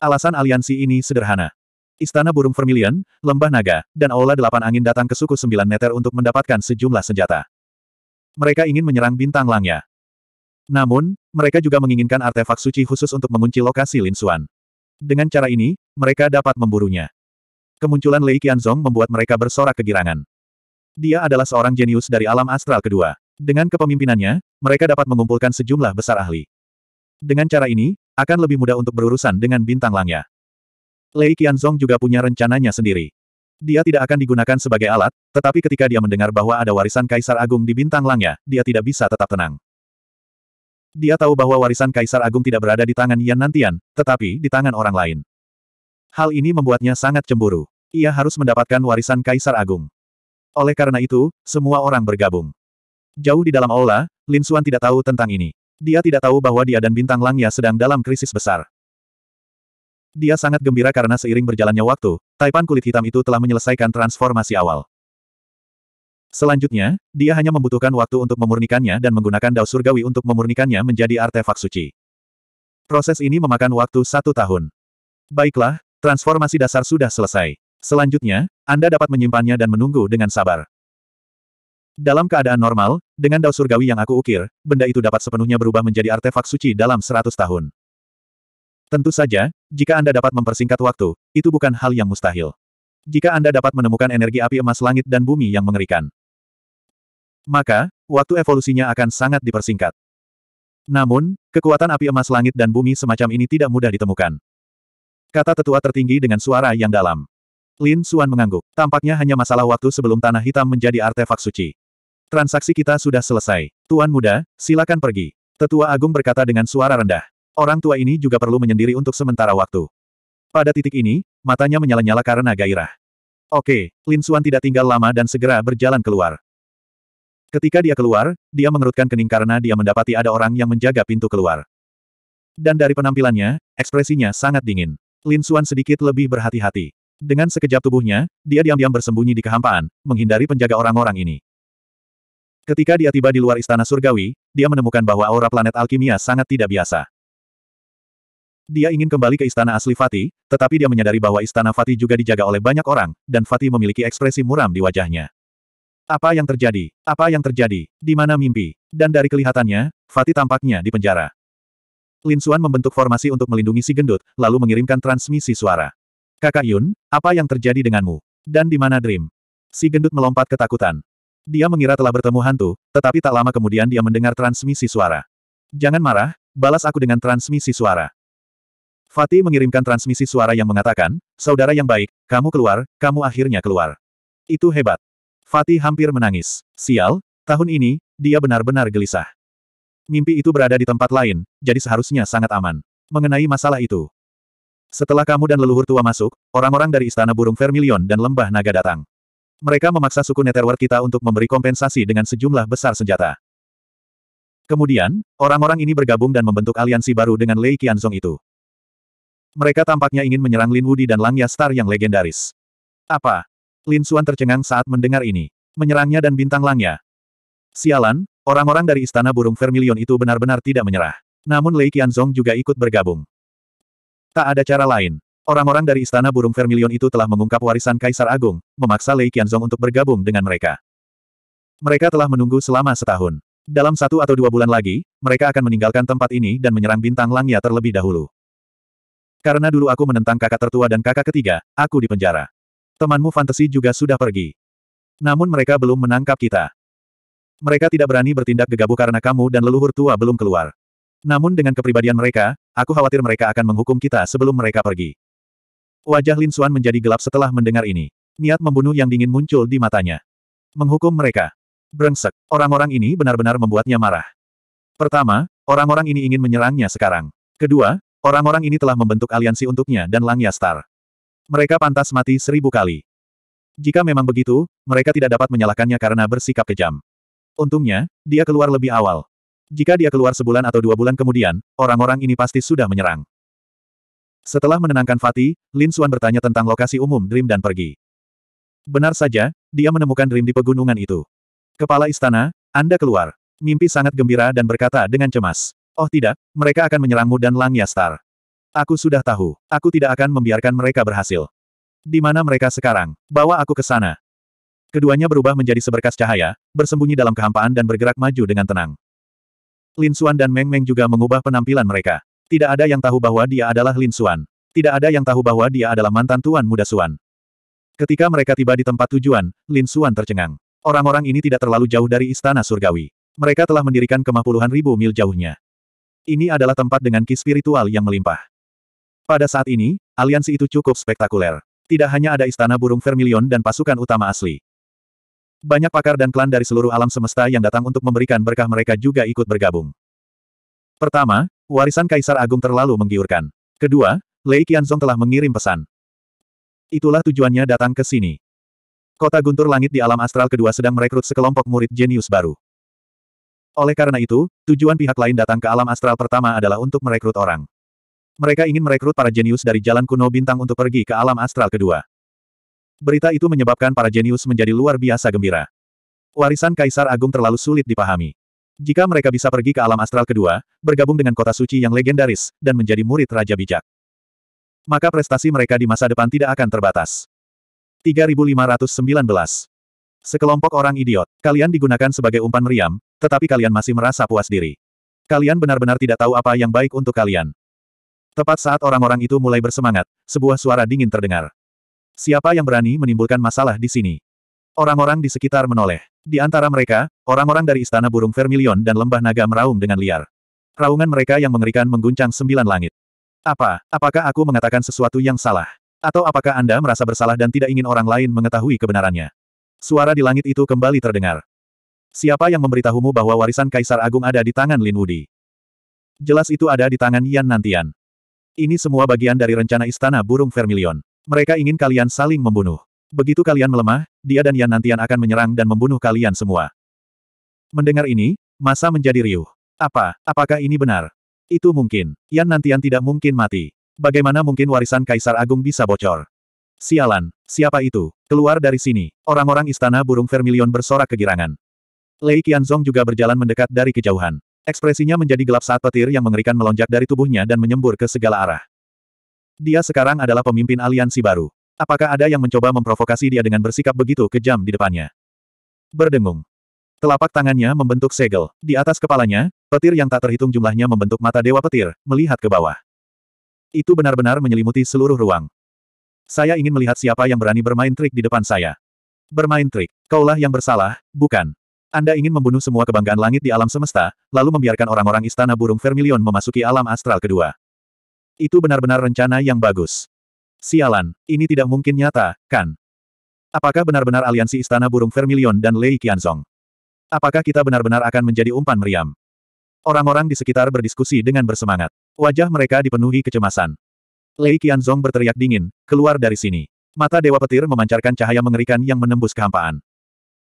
Alasan aliansi ini sederhana. Istana Burung Vermilion, Lembah Naga, dan Aula Delapan Angin datang ke suku Sembilan Neter untuk mendapatkan sejumlah senjata. Mereka ingin menyerang bintang langnya. Namun, mereka juga menginginkan artefak suci khusus untuk mengunci lokasi Lin Xuan. Dengan cara ini, mereka dapat memburunya. Kemunculan Lei Qianzong membuat mereka bersorak kegirangan. Dia adalah seorang jenius dari alam astral kedua. Dengan kepemimpinannya, mereka dapat mengumpulkan sejumlah besar ahli. Dengan cara ini, akan lebih mudah untuk berurusan dengan bintang langnya. Lei Qianzong juga punya rencananya sendiri. Dia tidak akan digunakan sebagai alat, tetapi ketika dia mendengar bahwa ada warisan Kaisar Agung di bintang langnya, dia tidak bisa tetap tenang. Dia tahu bahwa warisan Kaisar Agung tidak berada di tangan Yan Nantian, tetapi di tangan orang lain. Hal ini membuatnya sangat cemburu. Ia harus mendapatkan warisan Kaisar Agung. Oleh karena itu, semua orang bergabung. Jauh di dalam aula, Lin Xuan tidak tahu tentang ini. Dia tidak tahu bahwa dia dan Bintang Langnya sedang dalam krisis besar. Dia sangat gembira karena seiring berjalannya waktu, Taipan kulit hitam itu telah menyelesaikan transformasi awal. Selanjutnya, dia hanya membutuhkan waktu untuk memurnikannya dan menggunakan dao surgawi untuk memurnikannya menjadi artefak suci. Proses ini memakan waktu satu tahun. Baiklah, Transformasi dasar sudah selesai. Selanjutnya, Anda dapat menyimpannya dan menunggu dengan sabar. Dalam keadaan normal, dengan dao surgawi yang aku ukir, benda itu dapat sepenuhnya berubah menjadi artefak suci dalam 100 tahun. Tentu saja, jika Anda dapat mempersingkat waktu, itu bukan hal yang mustahil. Jika Anda dapat menemukan energi api emas langit dan bumi yang mengerikan, maka, waktu evolusinya akan sangat dipersingkat. Namun, kekuatan api emas langit dan bumi semacam ini tidak mudah ditemukan. Kata tetua tertinggi dengan suara yang dalam. Lin Suan mengangguk. Tampaknya hanya masalah waktu sebelum tanah hitam menjadi artefak suci. Transaksi kita sudah selesai. Tuan muda, silakan pergi. Tetua Agung berkata dengan suara rendah. Orang tua ini juga perlu menyendiri untuk sementara waktu. Pada titik ini, matanya menyala-nyala karena gairah. Oke, Lin Suan tidak tinggal lama dan segera berjalan keluar. Ketika dia keluar, dia mengerutkan kening karena dia mendapati ada orang yang menjaga pintu keluar. Dan dari penampilannya, ekspresinya sangat dingin. Lin Xuan sedikit lebih berhati-hati. Dengan sekejap tubuhnya, dia diam-diam bersembunyi di kehampaan, menghindari penjaga orang-orang ini. Ketika dia tiba di luar istana surgawi, dia menemukan bahwa aura planet alkimia sangat tidak biasa. Dia ingin kembali ke istana asli Fatih, tetapi dia menyadari bahwa istana Fatih juga dijaga oleh banyak orang, dan Fatih memiliki ekspresi muram di wajahnya. Apa yang terjadi? Apa yang terjadi? Di mana mimpi? Dan dari kelihatannya, Fatih tampaknya di penjara. Lin Suan membentuk formasi untuk melindungi si gendut, lalu mengirimkan transmisi suara. Kakak Yun, apa yang terjadi denganmu? Dan di mana Dream? Si gendut melompat ketakutan. Dia mengira telah bertemu hantu, tetapi tak lama kemudian dia mendengar transmisi suara. Jangan marah, balas aku dengan transmisi suara. Fatih mengirimkan transmisi suara yang mengatakan, saudara yang baik, kamu keluar, kamu akhirnya keluar. Itu hebat. Fatih hampir menangis. Sial, tahun ini, dia benar-benar gelisah. Mimpi itu berada di tempat lain, jadi seharusnya sangat aman. Mengenai masalah itu. Setelah kamu dan leluhur tua masuk, orang-orang dari Istana Burung Vermilion dan Lembah Naga datang. Mereka memaksa suku Netherworld kita untuk memberi kompensasi dengan sejumlah besar senjata. Kemudian, orang-orang ini bergabung dan membentuk aliansi baru dengan Lei Qianzong itu. Mereka tampaknya ingin menyerang Lin Wudi dan Lang Yastar yang legendaris. Apa? Lin Xuan tercengang saat mendengar ini. Menyerangnya dan bintang Langya, Sialan, orang-orang dari Istana Burung Vermilion itu benar-benar tidak menyerah. Namun Lei Qianzong juga ikut bergabung. Tak ada cara lain. Orang-orang dari Istana Burung Vermilion itu telah mengungkap warisan Kaisar Agung, memaksa Lei Qianzong untuk bergabung dengan mereka. Mereka telah menunggu selama setahun. Dalam satu atau dua bulan lagi, mereka akan meninggalkan tempat ini dan menyerang bintang langya terlebih dahulu. Karena dulu aku menentang kakak tertua dan kakak ketiga, aku dipenjara. Temanmu fantasi juga sudah pergi. Namun mereka belum menangkap kita. Mereka tidak berani bertindak gegabah karena kamu dan leluhur tua belum keluar. Namun dengan kepribadian mereka, aku khawatir mereka akan menghukum kita sebelum mereka pergi. Wajah Lin Suan menjadi gelap setelah mendengar ini. Niat membunuh yang dingin muncul di matanya. Menghukum mereka. Brengsek, orang-orang ini benar-benar membuatnya marah. Pertama, orang-orang ini ingin menyerangnya sekarang. Kedua, orang-orang ini telah membentuk aliansi untuknya dan Langya Star. Mereka pantas mati seribu kali. Jika memang begitu, mereka tidak dapat menyalahkannya karena bersikap kejam. Untungnya, dia keluar lebih awal. Jika dia keluar sebulan atau dua bulan kemudian, orang-orang ini pasti sudah menyerang. Setelah menenangkan Fatih, Lin Suan bertanya tentang lokasi umum Dream dan pergi. Benar saja, dia menemukan Dream di pegunungan itu. Kepala istana, Anda keluar. Mimpi sangat gembira dan berkata dengan cemas. Oh tidak, mereka akan menyerangmu dan Lang Yastar. Aku sudah tahu, aku tidak akan membiarkan mereka berhasil. Di mana mereka sekarang? Bawa aku ke sana. Keduanya berubah menjadi seberkas cahaya, bersembunyi dalam kehampaan dan bergerak maju dengan tenang. Lin Xuan dan Meng Meng juga mengubah penampilan mereka. Tidak ada yang tahu bahwa dia adalah Lin Xuan. Tidak ada yang tahu bahwa dia adalah mantan tuan muda Xuan. Ketika mereka tiba di tempat tujuan, Lin Xuan tercengang. Orang-orang ini tidak terlalu jauh dari istana surgawi. Mereka telah mendirikan kemah puluhan ribu mil jauhnya. Ini adalah tempat dengan ki spiritual yang melimpah. Pada saat ini, aliansi itu cukup spektakuler. Tidak hanya ada istana burung vermilion dan pasukan utama asli. Banyak pakar dan klan dari seluruh alam semesta yang datang untuk memberikan berkah mereka juga ikut bergabung. Pertama, warisan Kaisar Agung terlalu menggiurkan. Kedua, Lei Qianzong telah mengirim pesan. Itulah tujuannya datang ke sini. Kota Guntur Langit di alam astral kedua sedang merekrut sekelompok murid jenius baru. Oleh karena itu, tujuan pihak lain datang ke alam astral pertama adalah untuk merekrut orang. Mereka ingin merekrut para jenius dari jalan kuno bintang untuk pergi ke alam astral kedua. Berita itu menyebabkan para jenius menjadi luar biasa gembira. Warisan Kaisar Agung terlalu sulit dipahami. Jika mereka bisa pergi ke alam astral kedua, bergabung dengan kota suci yang legendaris, dan menjadi murid Raja Bijak. Maka prestasi mereka di masa depan tidak akan terbatas. 3519 Sekelompok orang idiot, kalian digunakan sebagai umpan meriam, tetapi kalian masih merasa puas diri. Kalian benar-benar tidak tahu apa yang baik untuk kalian. Tepat saat orang-orang itu mulai bersemangat, sebuah suara dingin terdengar. Siapa yang berani menimbulkan masalah di sini? Orang-orang di sekitar menoleh. Di antara mereka, orang-orang dari Istana Burung Vermilion dan Lembah Naga meraung dengan liar. Raungan mereka yang mengerikan mengguncang sembilan langit. Apa, apakah aku mengatakan sesuatu yang salah? Atau apakah Anda merasa bersalah dan tidak ingin orang lain mengetahui kebenarannya? Suara di langit itu kembali terdengar. Siapa yang memberitahumu bahwa warisan Kaisar Agung ada di tangan Lin Wudi? Jelas itu ada di tangan Yan Nantian. Ini semua bagian dari rencana Istana Burung Vermilion. Mereka ingin kalian saling membunuh. Begitu kalian melemah, dia dan Yan nantian akan menyerang dan membunuh kalian semua. Mendengar ini, masa menjadi riuh. Apa, apakah ini benar? Itu mungkin. Yan nantian tidak mungkin mati. Bagaimana mungkin warisan Kaisar Agung bisa bocor? Sialan, siapa itu? Keluar dari sini. Orang-orang istana burung vermilion bersorak kegirangan. Lei Qianzong juga berjalan mendekat dari kejauhan. Ekspresinya menjadi gelap saat petir yang mengerikan melonjak dari tubuhnya dan menyembur ke segala arah. Dia sekarang adalah pemimpin aliansi baru. Apakah ada yang mencoba memprovokasi dia dengan bersikap begitu kejam di depannya? Berdengung. Telapak tangannya membentuk segel. Di atas kepalanya, petir yang tak terhitung jumlahnya membentuk mata dewa petir, melihat ke bawah. Itu benar-benar menyelimuti seluruh ruang. Saya ingin melihat siapa yang berani bermain trik di depan saya. Bermain trik, kaulah yang bersalah, bukan. Anda ingin membunuh semua kebanggaan langit di alam semesta, lalu membiarkan orang-orang istana burung vermilion memasuki alam astral kedua. Itu benar-benar rencana yang bagus. Sialan, ini tidak mungkin nyata, kan? Apakah benar-benar aliansi Istana Burung Vermilion dan Lei Qianzong? Apakah kita benar-benar akan menjadi umpan meriam? Orang-orang di sekitar berdiskusi dengan bersemangat. Wajah mereka dipenuhi kecemasan. Lei Qianzong berteriak dingin, keluar dari sini. Mata Dewa Petir memancarkan cahaya mengerikan yang menembus kehampaan.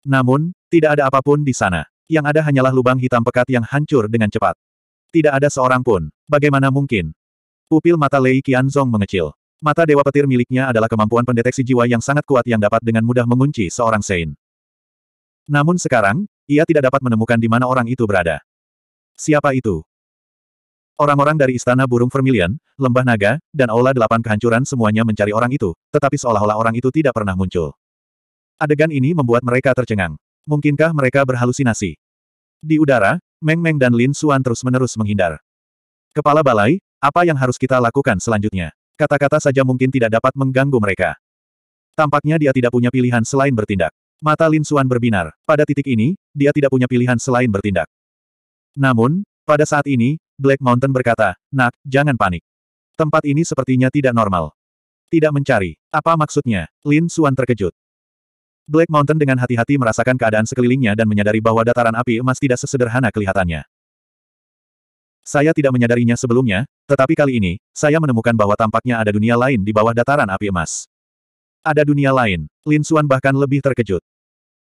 Namun, tidak ada apapun di sana. Yang ada hanyalah lubang hitam pekat yang hancur dengan cepat. Tidak ada seorang pun. Bagaimana mungkin? Pupil mata Lei Qianzong mengecil. Mata Dewa Petir miliknya adalah kemampuan pendeteksi jiwa yang sangat kuat yang dapat dengan mudah mengunci seorang Sein. Namun sekarang, ia tidak dapat menemukan di mana orang itu berada. Siapa itu? Orang-orang dari Istana Burung Vermilion, Lembah Naga, dan Aula Delapan Kehancuran semuanya mencari orang itu, tetapi seolah-olah orang itu tidak pernah muncul. Adegan ini membuat mereka tercengang. Mungkinkah mereka berhalusinasi? Di udara, Meng Meng dan Lin Suan terus-menerus menghindar. Kepala balai, apa yang harus kita lakukan selanjutnya? Kata-kata saja mungkin tidak dapat mengganggu mereka. Tampaknya dia tidak punya pilihan selain bertindak. Mata Lin Suan berbinar. Pada titik ini, dia tidak punya pilihan selain bertindak. Namun, pada saat ini, Black Mountain berkata, Nak, jangan panik. Tempat ini sepertinya tidak normal. Tidak mencari. Apa maksudnya? Lin Suan terkejut. Black Mountain dengan hati-hati merasakan keadaan sekelilingnya dan menyadari bahwa dataran api emas tidak sesederhana kelihatannya. Saya tidak menyadarinya sebelumnya, tetapi kali ini, saya menemukan bahwa tampaknya ada dunia lain di bawah dataran api emas. Ada dunia lain. Lin Xuan bahkan lebih terkejut.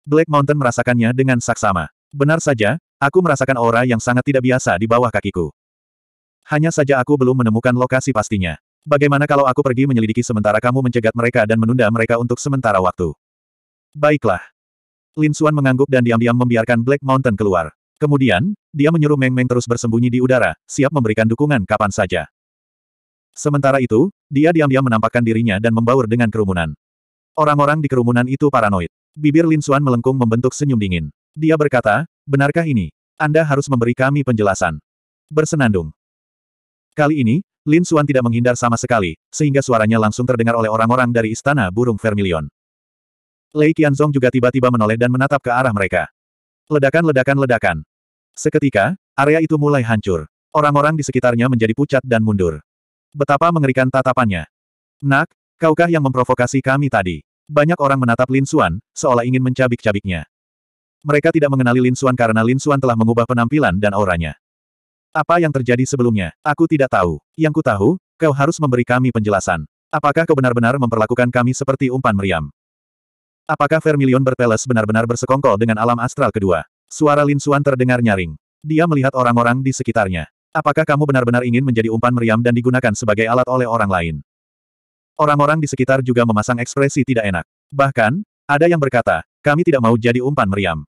Black Mountain merasakannya dengan saksama. Benar saja, aku merasakan aura yang sangat tidak biasa di bawah kakiku. Hanya saja aku belum menemukan lokasi pastinya. Bagaimana kalau aku pergi menyelidiki sementara kamu mencegat mereka dan menunda mereka untuk sementara waktu? Baiklah. Lin Xuan mengangguk dan diam-diam membiarkan Black Mountain keluar. Kemudian, dia menyuruh Meng Meng terus bersembunyi di udara, siap memberikan dukungan kapan saja. Sementara itu, dia diam-diam menampakkan dirinya dan membaur dengan kerumunan. Orang-orang di kerumunan itu paranoid. Bibir Lin Xuan melengkung membentuk senyum dingin. Dia berkata, benarkah ini? Anda harus memberi kami penjelasan. Bersenandung. Kali ini, Lin Xuan tidak menghindar sama sekali, sehingga suaranya langsung terdengar oleh orang-orang dari Istana Burung Vermilion. Lei Qianzong juga tiba-tiba menoleh dan menatap ke arah mereka. Ledakan-ledakan-ledakan. Seketika, area itu mulai hancur. Orang-orang di sekitarnya menjadi pucat dan mundur. Betapa mengerikan tatapannya. Nak, kaukah yang memprovokasi kami tadi? Banyak orang menatap Lin Suan, seolah ingin mencabik-cabiknya. Mereka tidak mengenali Lin Suan karena Lin Suan telah mengubah penampilan dan auranya. Apa yang terjadi sebelumnya? Aku tidak tahu. Yang ku tahu, kau harus memberi kami penjelasan. Apakah kau benar-benar memperlakukan kami seperti umpan meriam? Apakah Vermilion Berpeles benar-benar bersekongkol dengan alam astral kedua? Suara Lin Suan terdengar nyaring. Dia melihat orang-orang di sekitarnya. Apakah kamu benar-benar ingin menjadi umpan meriam dan digunakan sebagai alat oleh orang lain? Orang-orang di sekitar juga memasang ekspresi tidak enak. Bahkan, ada yang berkata, kami tidak mau jadi umpan meriam.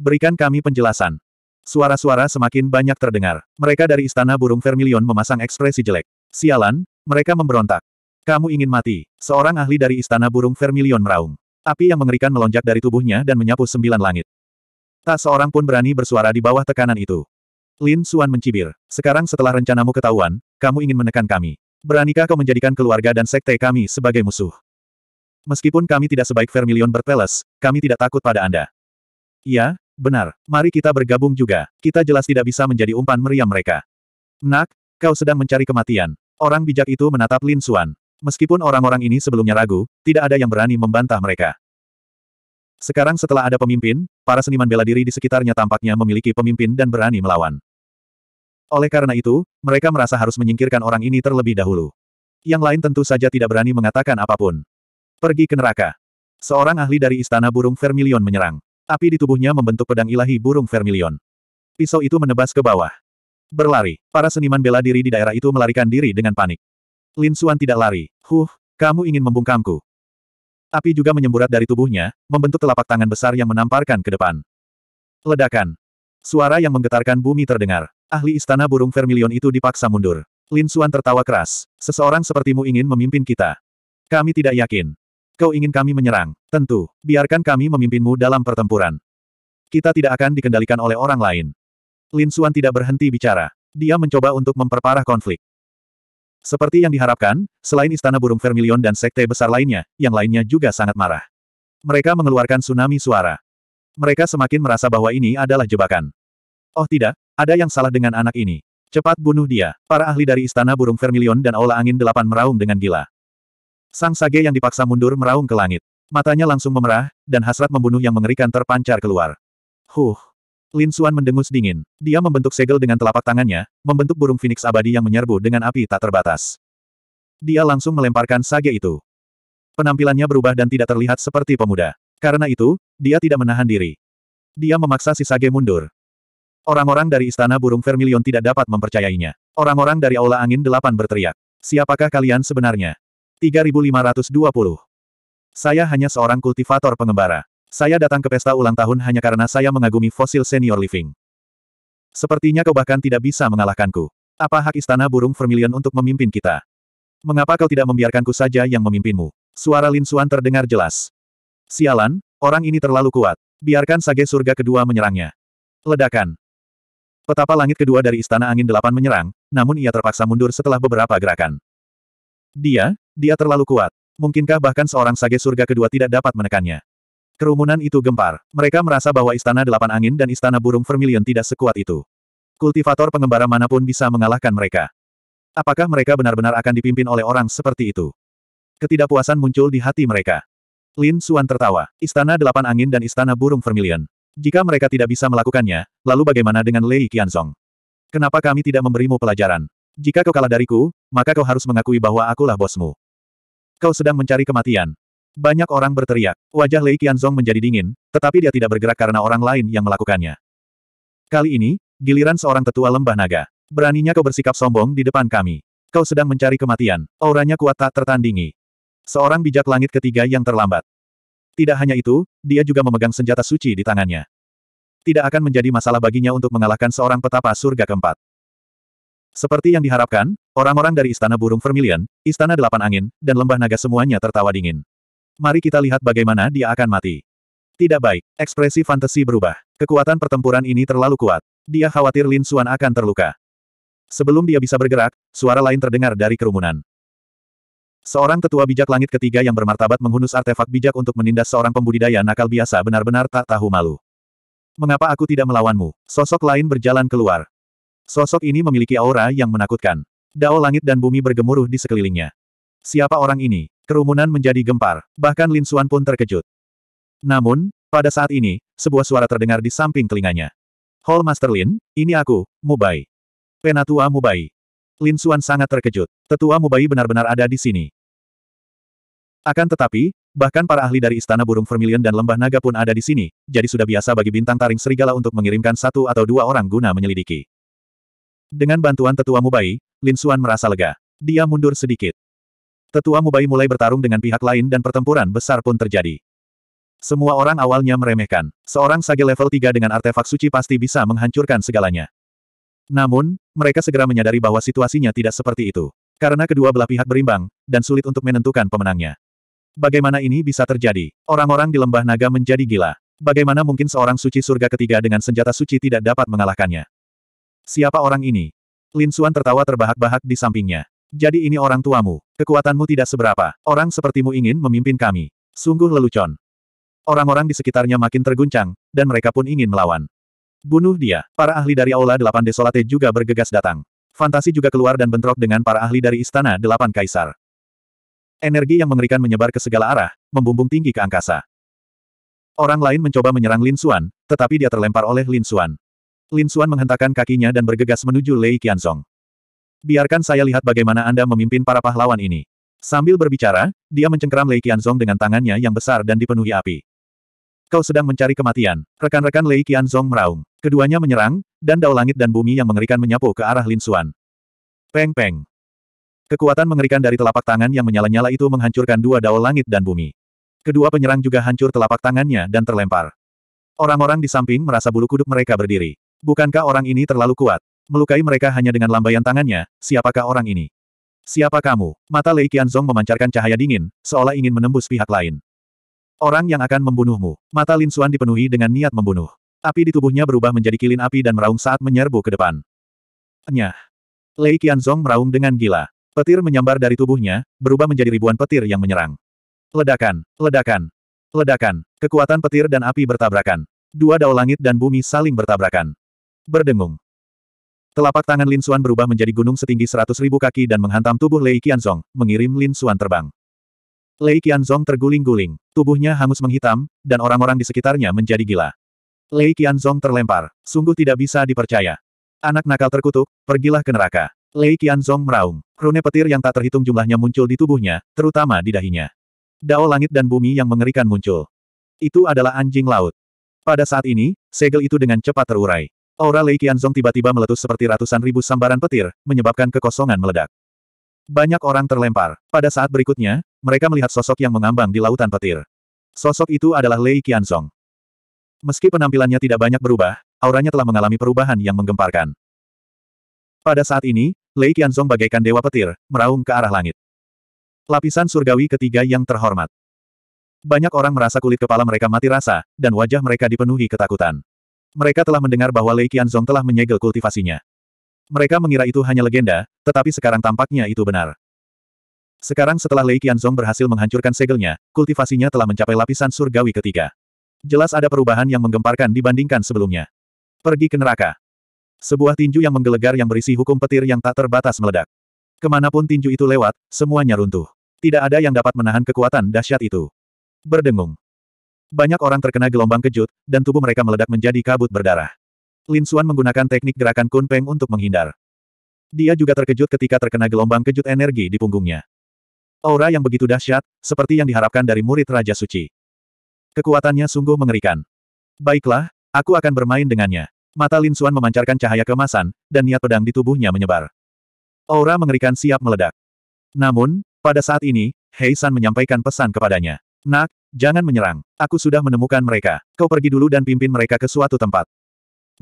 Berikan kami penjelasan. Suara-suara semakin banyak terdengar. Mereka dari Istana Burung Vermilion memasang ekspresi jelek. Sialan, mereka memberontak. Kamu ingin mati, seorang ahli dari Istana Burung Vermilion meraung. Api yang mengerikan melonjak dari tubuhnya dan menyapu sembilan langit. Tak seorang pun berani bersuara di bawah tekanan itu. Lin Suan mencibir. Sekarang setelah rencanamu ketahuan, kamu ingin menekan kami. Beranikah kau menjadikan keluarga dan sekte kami sebagai musuh? Meskipun kami tidak sebaik Vermilion Berpeles, kami tidak takut pada Anda. Ya, benar. Mari kita bergabung juga. Kita jelas tidak bisa menjadi umpan meriam mereka. Nak, kau sedang mencari kematian. Orang bijak itu menatap Lin Suan. Meskipun orang-orang ini sebelumnya ragu, tidak ada yang berani membantah mereka. Sekarang setelah ada pemimpin, para seniman bela diri di sekitarnya tampaknya memiliki pemimpin dan berani melawan. Oleh karena itu, mereka merasa harus menyingkirkan orang ini terlebih dahulu. Yang lain tentu saja tidak berani mengatakan apapun. Pergi ke neraka. Seorang ahli dari istana burung Vermilion menyerang. Api di tubuhnya membentuk pedang ilahi burung Vermilion. Pisau itu menebas ke bawah. Berlari, para seniman bela diri di daerah itu melarikan diri dengan panik. Lin Suan tidak lari. Huh, kamu ingin membungkamku. Api juga menyemburat dari tubuhnya, membentuk telapak tangan besar yang menamparkan ke depan. Ledakan. Suara yang menggetarkan bumi terdengar. Ahli istana burung vermilion itu dipaksa mundur. Lin Suan tertawa keras. Seseorang sepertimu ingin memimpin kita. Kami tidak yakin. Kau ingin kami menyerang? Tentu. Biarkan kami memimpinmu dalam pertempuran. Kita tidak akan dikendalikan oleh orang lain. Lin Suan tidak berhenti bicara. Dia mencoba untuk memperparah konflik. Seperti yang diharapkan, selain Istana Burung Vermilion dan Sekte besar lainnya, yang lainnya juga sangat marah. Mereka mengeluarkan tsunami suara. Mereka semakin merasa bahwa ini adalah jebakan. Oh tidak, ada yang salah dengan anak ini. Cepat bunuh dia. Para ahli dari Istana Burung Vermilion dan Aula Angin Delapan meraung dengan gila. Sang Sage yang dipaksa mundur meraung ke langit. Matanya langsung memerah, dan hasrat membunuh yang mengerikan terpancar keluar. Huh, Lin Suan mendengus dingin. Dia membentuk segel dengan telapak tangannya, membentuk burung phoenix abadi yang menyerbu dengan api tak terbatas. Dia langsung melemparkan sage itu. Penampilannya berubah dan tidak terlihat seperti pemuda. Karena itu, dia tidak menahan diri. Dia memaksa si sage mundur. Orang-orang dari Istana Burung Vermilion tidak dapat mempercayainya. Orang-orang dari Aula Angin Delapan berteriak. Siapakah kalian sebenarnya? 3520. Saya hanya seorang kultivator pengembara. Saya datang ke pesta ulang tahun hanya karena saya mengagumi fosil senior living. Sepertinya kau bahkan tidak bisa mengalahkanku. Apa hak istana burung vermilion untuk memimpin kita? Mengapa kau tidak membiarkanku saja yang memimpinmu? Suara Lin Suan terdengar jelas. Sialan, orang ini terlalu kuat. Biarkan sage surga kedua menyerangnya. Ledakan. Petapa langit kedua dari Istana Angin Delapan menyerang, namun ia terpaksa mundur setelah beberapa gerakan. Dia, dia terlalu kuat. Mungkinkah bahkan seorang sage surga kedua tidak dapat menekannya? Kerumunan itu gempar. Mereka merasa bahwa Istana Delapan Angin dan Istana Burung Vermilion tidak sekuat itu. Kultivator pengembara manapun bisa mengalahkan mereka. Apakah mereka benar-benar akan dipimpin oleh orang seperti itu? Ketidakpuasan muncul di hati mereka. Lin Suan tertawa. Istana Delapan Angin dan Istana Burung Vermilion. Jika mereka tidak bisa melakukannya, lalu bagaimana dengan Lei Qianzong? Kenapa kami tidak memberimu pelajaran? Jika kau kalah dariku, maka kau harus mengakui bahwa akulah bosmu. Kau sedang mencari kematian. Banyak orang berteriak. Wajah Lei Qianzong menjadi dingin, tetapi dia tidak bergerak karena orang lain yang melakukannya. Kali ini, giliran seorang tetua lembah naga. Beraninya kau bersikap sombong di depan kami. Kau sedang mencari kematian. Auranya kuat tak tertandingi. Seorang bijak langit ketiga yang terlambat. Tidak hanya itu, dia juga memegang senjata suci di tangannya. Tidak akan menjadi masalah baginya untuk mengalahkan seorang petapa surga keempat. Seperti yang diharapkan, orang-orang dari Istana Burung Vermilion, Istana Delapan Angin, dan Lembah Naga semuanya tertawa dingin. Mari kita lihat bagaimana dia akan mati. Tidak baik. Ekspresi fantasi berubah. Kekuatan pertempuran ini terlalu kuat. Dia khawatir Lin Xuan akan terluka. Sebelum dia bisa bergerak, suara lain terdengar dari kerumunan. Seorang tetua bijak langit ketiga yang bermartabat menghunus artefak bijak untuk menindas seorang pembudidaya nakal biasa benar-benar tak tahu malu. Mengapa aku tidak melawanmu? Sosok lain berjalan keluar. Sosok ini memiliki aura yang menakutkan. Dao langit dan bumi bergemuruh di sekelilingnya. Siapa orang ini? Kerumunan menjadi gempar, bahkan Lin Xuan pun terkejut. Namun, pada saat ini, sebuah suara terdengar di samping telinganya. Hall Master Lin, ini aku, Mubai. Penatua Mubai. Lin Xuan sangat terkejut. Tetua Mubai benar-benar ada di sini. Akan tetapi, bahkan para ahli dari Istana Burung Vermilion dan Lembah Naga pun ada di sini, jadi sudah biasa bagi bintang taring serigala untuk mengirimkan satu atau dua orang guna menyelidiki. Dengan bantuan tetua Mubai, Lin Xuan merasa lega. Dia mundur sedikit. Tetua Mubai mulai bertarung dengan pihak lain dan pertempuran besar pun terjadi. Semua orang awalnya meremehkan. Seorang sage level 3 dengan artefak suci pasti bisa menghancurkan segalanya. Namun, mereka segera menyadari bahwa situasinya tidak seperti itu. Karena kedua belah pihak berimbang, dan sulit untuk menentukan pemenangnya. Bagaimana ini bisa terjadi? Orang-orang di lembah naga menjadi gila. Bagaimana mungkin seorang suci surga ketiga dengan senjata suci tidak dapat mengalahkannya? Siapa orang ini? Lin Suan tertawa terbahak-bahak di sampingnya. Jadi ini orang tuamu. Kekuatanmu tidak seberapa. Orang sepertimu ingin memimpin kami. Sungguh lelucon. Orang-orang di sekitarnya makin terguncang, dan mereka pun ingin melawan. Bunuh dia. Para ahli dari Aula Delapan Desolate juga bergegas datang. Fantasi juga keluar dan bentrok dengan para ahli dari Istana Delapan Kaisar. Energi yang mengerikan menyebar ke segala arah, membumbung tinggi ke angkasa. Orang lain mencoba menyerang Lin Xuan, tetapi dia terlempar oleh Lin Xuan. Lin Xuan menghentakkan kakinya dan bergegas menuju Lei Qianzong biarkan saya lihat bagaimana Anda memimpin para pahlawan ini. Sambil berbicara, dia mencengkeram Lei Qianzong dengan tangannya yang besar dan dipenuhi api. Kau sedang mencari kematian. Rekan-rekan Lei Qianzong meraung. Keduanya menyerang, dan dao langit dan bumi yang mengerikan menyapu ke arah Lin Xuan. Peng-peng. Kekuatan mengerikan dari telapak tangan yang menyala-nyala itu menghancurkan dua dao langit dan bumi. Kedua penyerang juga hancur telapak tangannya dan terlempar. Orang-orang di samping merasa bulu kuduk mereka berdiri. Bukankah orang ini terlalu kuat? Melukai mereka hanya dengan lambaian tangannya, siapakah orang ini? Siapa kamu? Mata Lei Qianzong memancarkan cahaya dingin, seolah ingin menembus pihak lain. Orang yang akan membunuhmu. Mata Lin Xuan dipenuhi dengan niat membunuh. Api di tubuhnya berubah menjadi kilin api dan meraung saat menyerbu ke depan. Nyah. Lei Qianzong meraung dengan gila. Petir menyambar dari tubuhnya, berubah menjadi ribuan petir yang menyerang. Ledakan, ledakan, ledakan. Kekuatan petir dan api bertabrakan. Dua dao langit dan bumi saling bertabrakan. Berdengung. Telapak tangan Lin Xuan berubah menjadi gunung setinggi seratus ribu kaki dan menghantam tubuh Lei Qianzong, mengirim Lin Xuan terbang. Lei Qianzong terguling-guling, tubuhnya hangus menghitam, dan orang-orang di sekitarnya menjadi gila. Lei Qianzong terlempar, sungguh tidak bisa dipercaya. Anak nakal terkutuk, pergilah ke neraka. Lei Qianzong meraung, rune petir yang tak terhitung jumlahnya muncul di tubuhnya, terutama di dahinya. Dao langit dan bumi yang mengerikan muncul. Itu adalah anjing laut. Pada saat ini, segel itu dengan cepat terurai. Aura Lei Qianzong tiba-tiba meletus seperti ratusan ribu sambaran petir, menyebabkan kekosongan meledak. Banyak orang terlempar. Pada saat berikutnya, mereka melihat sosok yang mengambang di lautan petir. Sosok itu adalah Lei Qianzong. Meski penampilannya tidak banyak berubah, auranya telah mengalami perubahan yang menggemparkan. Pada saat ini, Lei Qianzong bagaikan dewa petir, meraung ke arah langit. Lapisan surgawi ketiga yang terhormat. Banyak orang merasa kulit kepala mereka mati rasa, dan wajah mereka dipenuhi ketakutan. Mereka telah mendengar bahwa Lei Qianzong telah menyegel kultivasinya. Mereka mengira itu hanya legenda, tetapi sekarang tampaknya itu benar. Sekarang setelah Lei Qianzong berhasil menghancurkan segelnya, kultivasinya telah mencapai lapisan surgawi ketiga. Jelas ada perubahan yang menggemparkan dibandingkan sebelumnya. Pergi ke neraka. Sebuah tinju yang menggelegar yang berisi hukum petir yang tak terbatas meledak. Kemanapun tinju itu lewat, semuanya runtuh. Tidak ada yang dapat menahan kekuatan dahsyat itu. Berdengung. Banyak orang terkena gelombang kejut, dan tubuh mereka meledak menjadi kabut berdarah. Lin Xuan menggunakan teknik gerakan Kun Peng untuk menghindar. Dia juga terkejut ketika terkena gelombang kejut energi di punggungnya. Aura yang begitu dahsyat, seperti yang diharapkan dari murid Raja Suci. Kekuatannya sungguh mengerikan. Baiklah, aku akan bermain dengannya. Mata Lin Xuan memancarkan cahaya kemasan, dan niat pedang di tubuhnya menyebar. Aura mengerikan siap meledak. Namun, pada saat ini, Hei San menyampaikan pesan kepadanya. Nak, jangan menyerang. Aku sudah menemukan mereka. Kau pergi dulu dan pimpin mereka ke suatu tempat.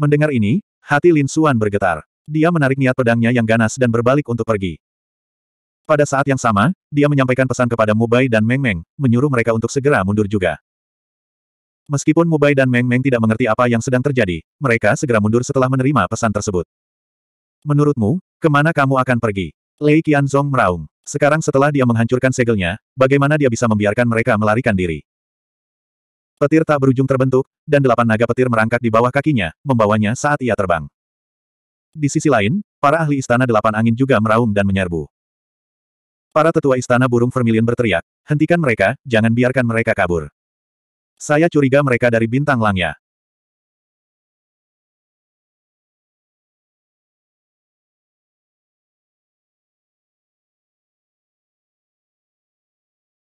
Mendengar ini, hati Lin Suan bergetar. Dia menarik niat pedangnya yang ganas dan berbalik untuk pergi. Pada saat yang sama, dia menyampaikan pesan kepada Mubai dan Meng Meng, menyuruh mereka untuk segera mundur juga. Meskipun Mubai dan Meng Meng tidak mengerti apa yang sedang terjadi, mereka segera mundur setelah menerima pesan tersebut. Menurutmu, kemana kamu akan pergi? Lei Qianzong meraung. Sekarang setelah dia menghancurkan segelnya, bagaimana dia bisa membiarkan mereka melarikan diri? Petir tak berujung terbentuk, dan delapan naga petir merangkak di bawah kakinya, membawanya saat ia terbang. Di sisi lain, para ahli istana delapan angin juga meraung dan menyerbu. Para tetua istana burung vermilion berteriak, hentikan mereka, jangan biarkan mereka kabur. Saya curiga mereka dari bintang langya.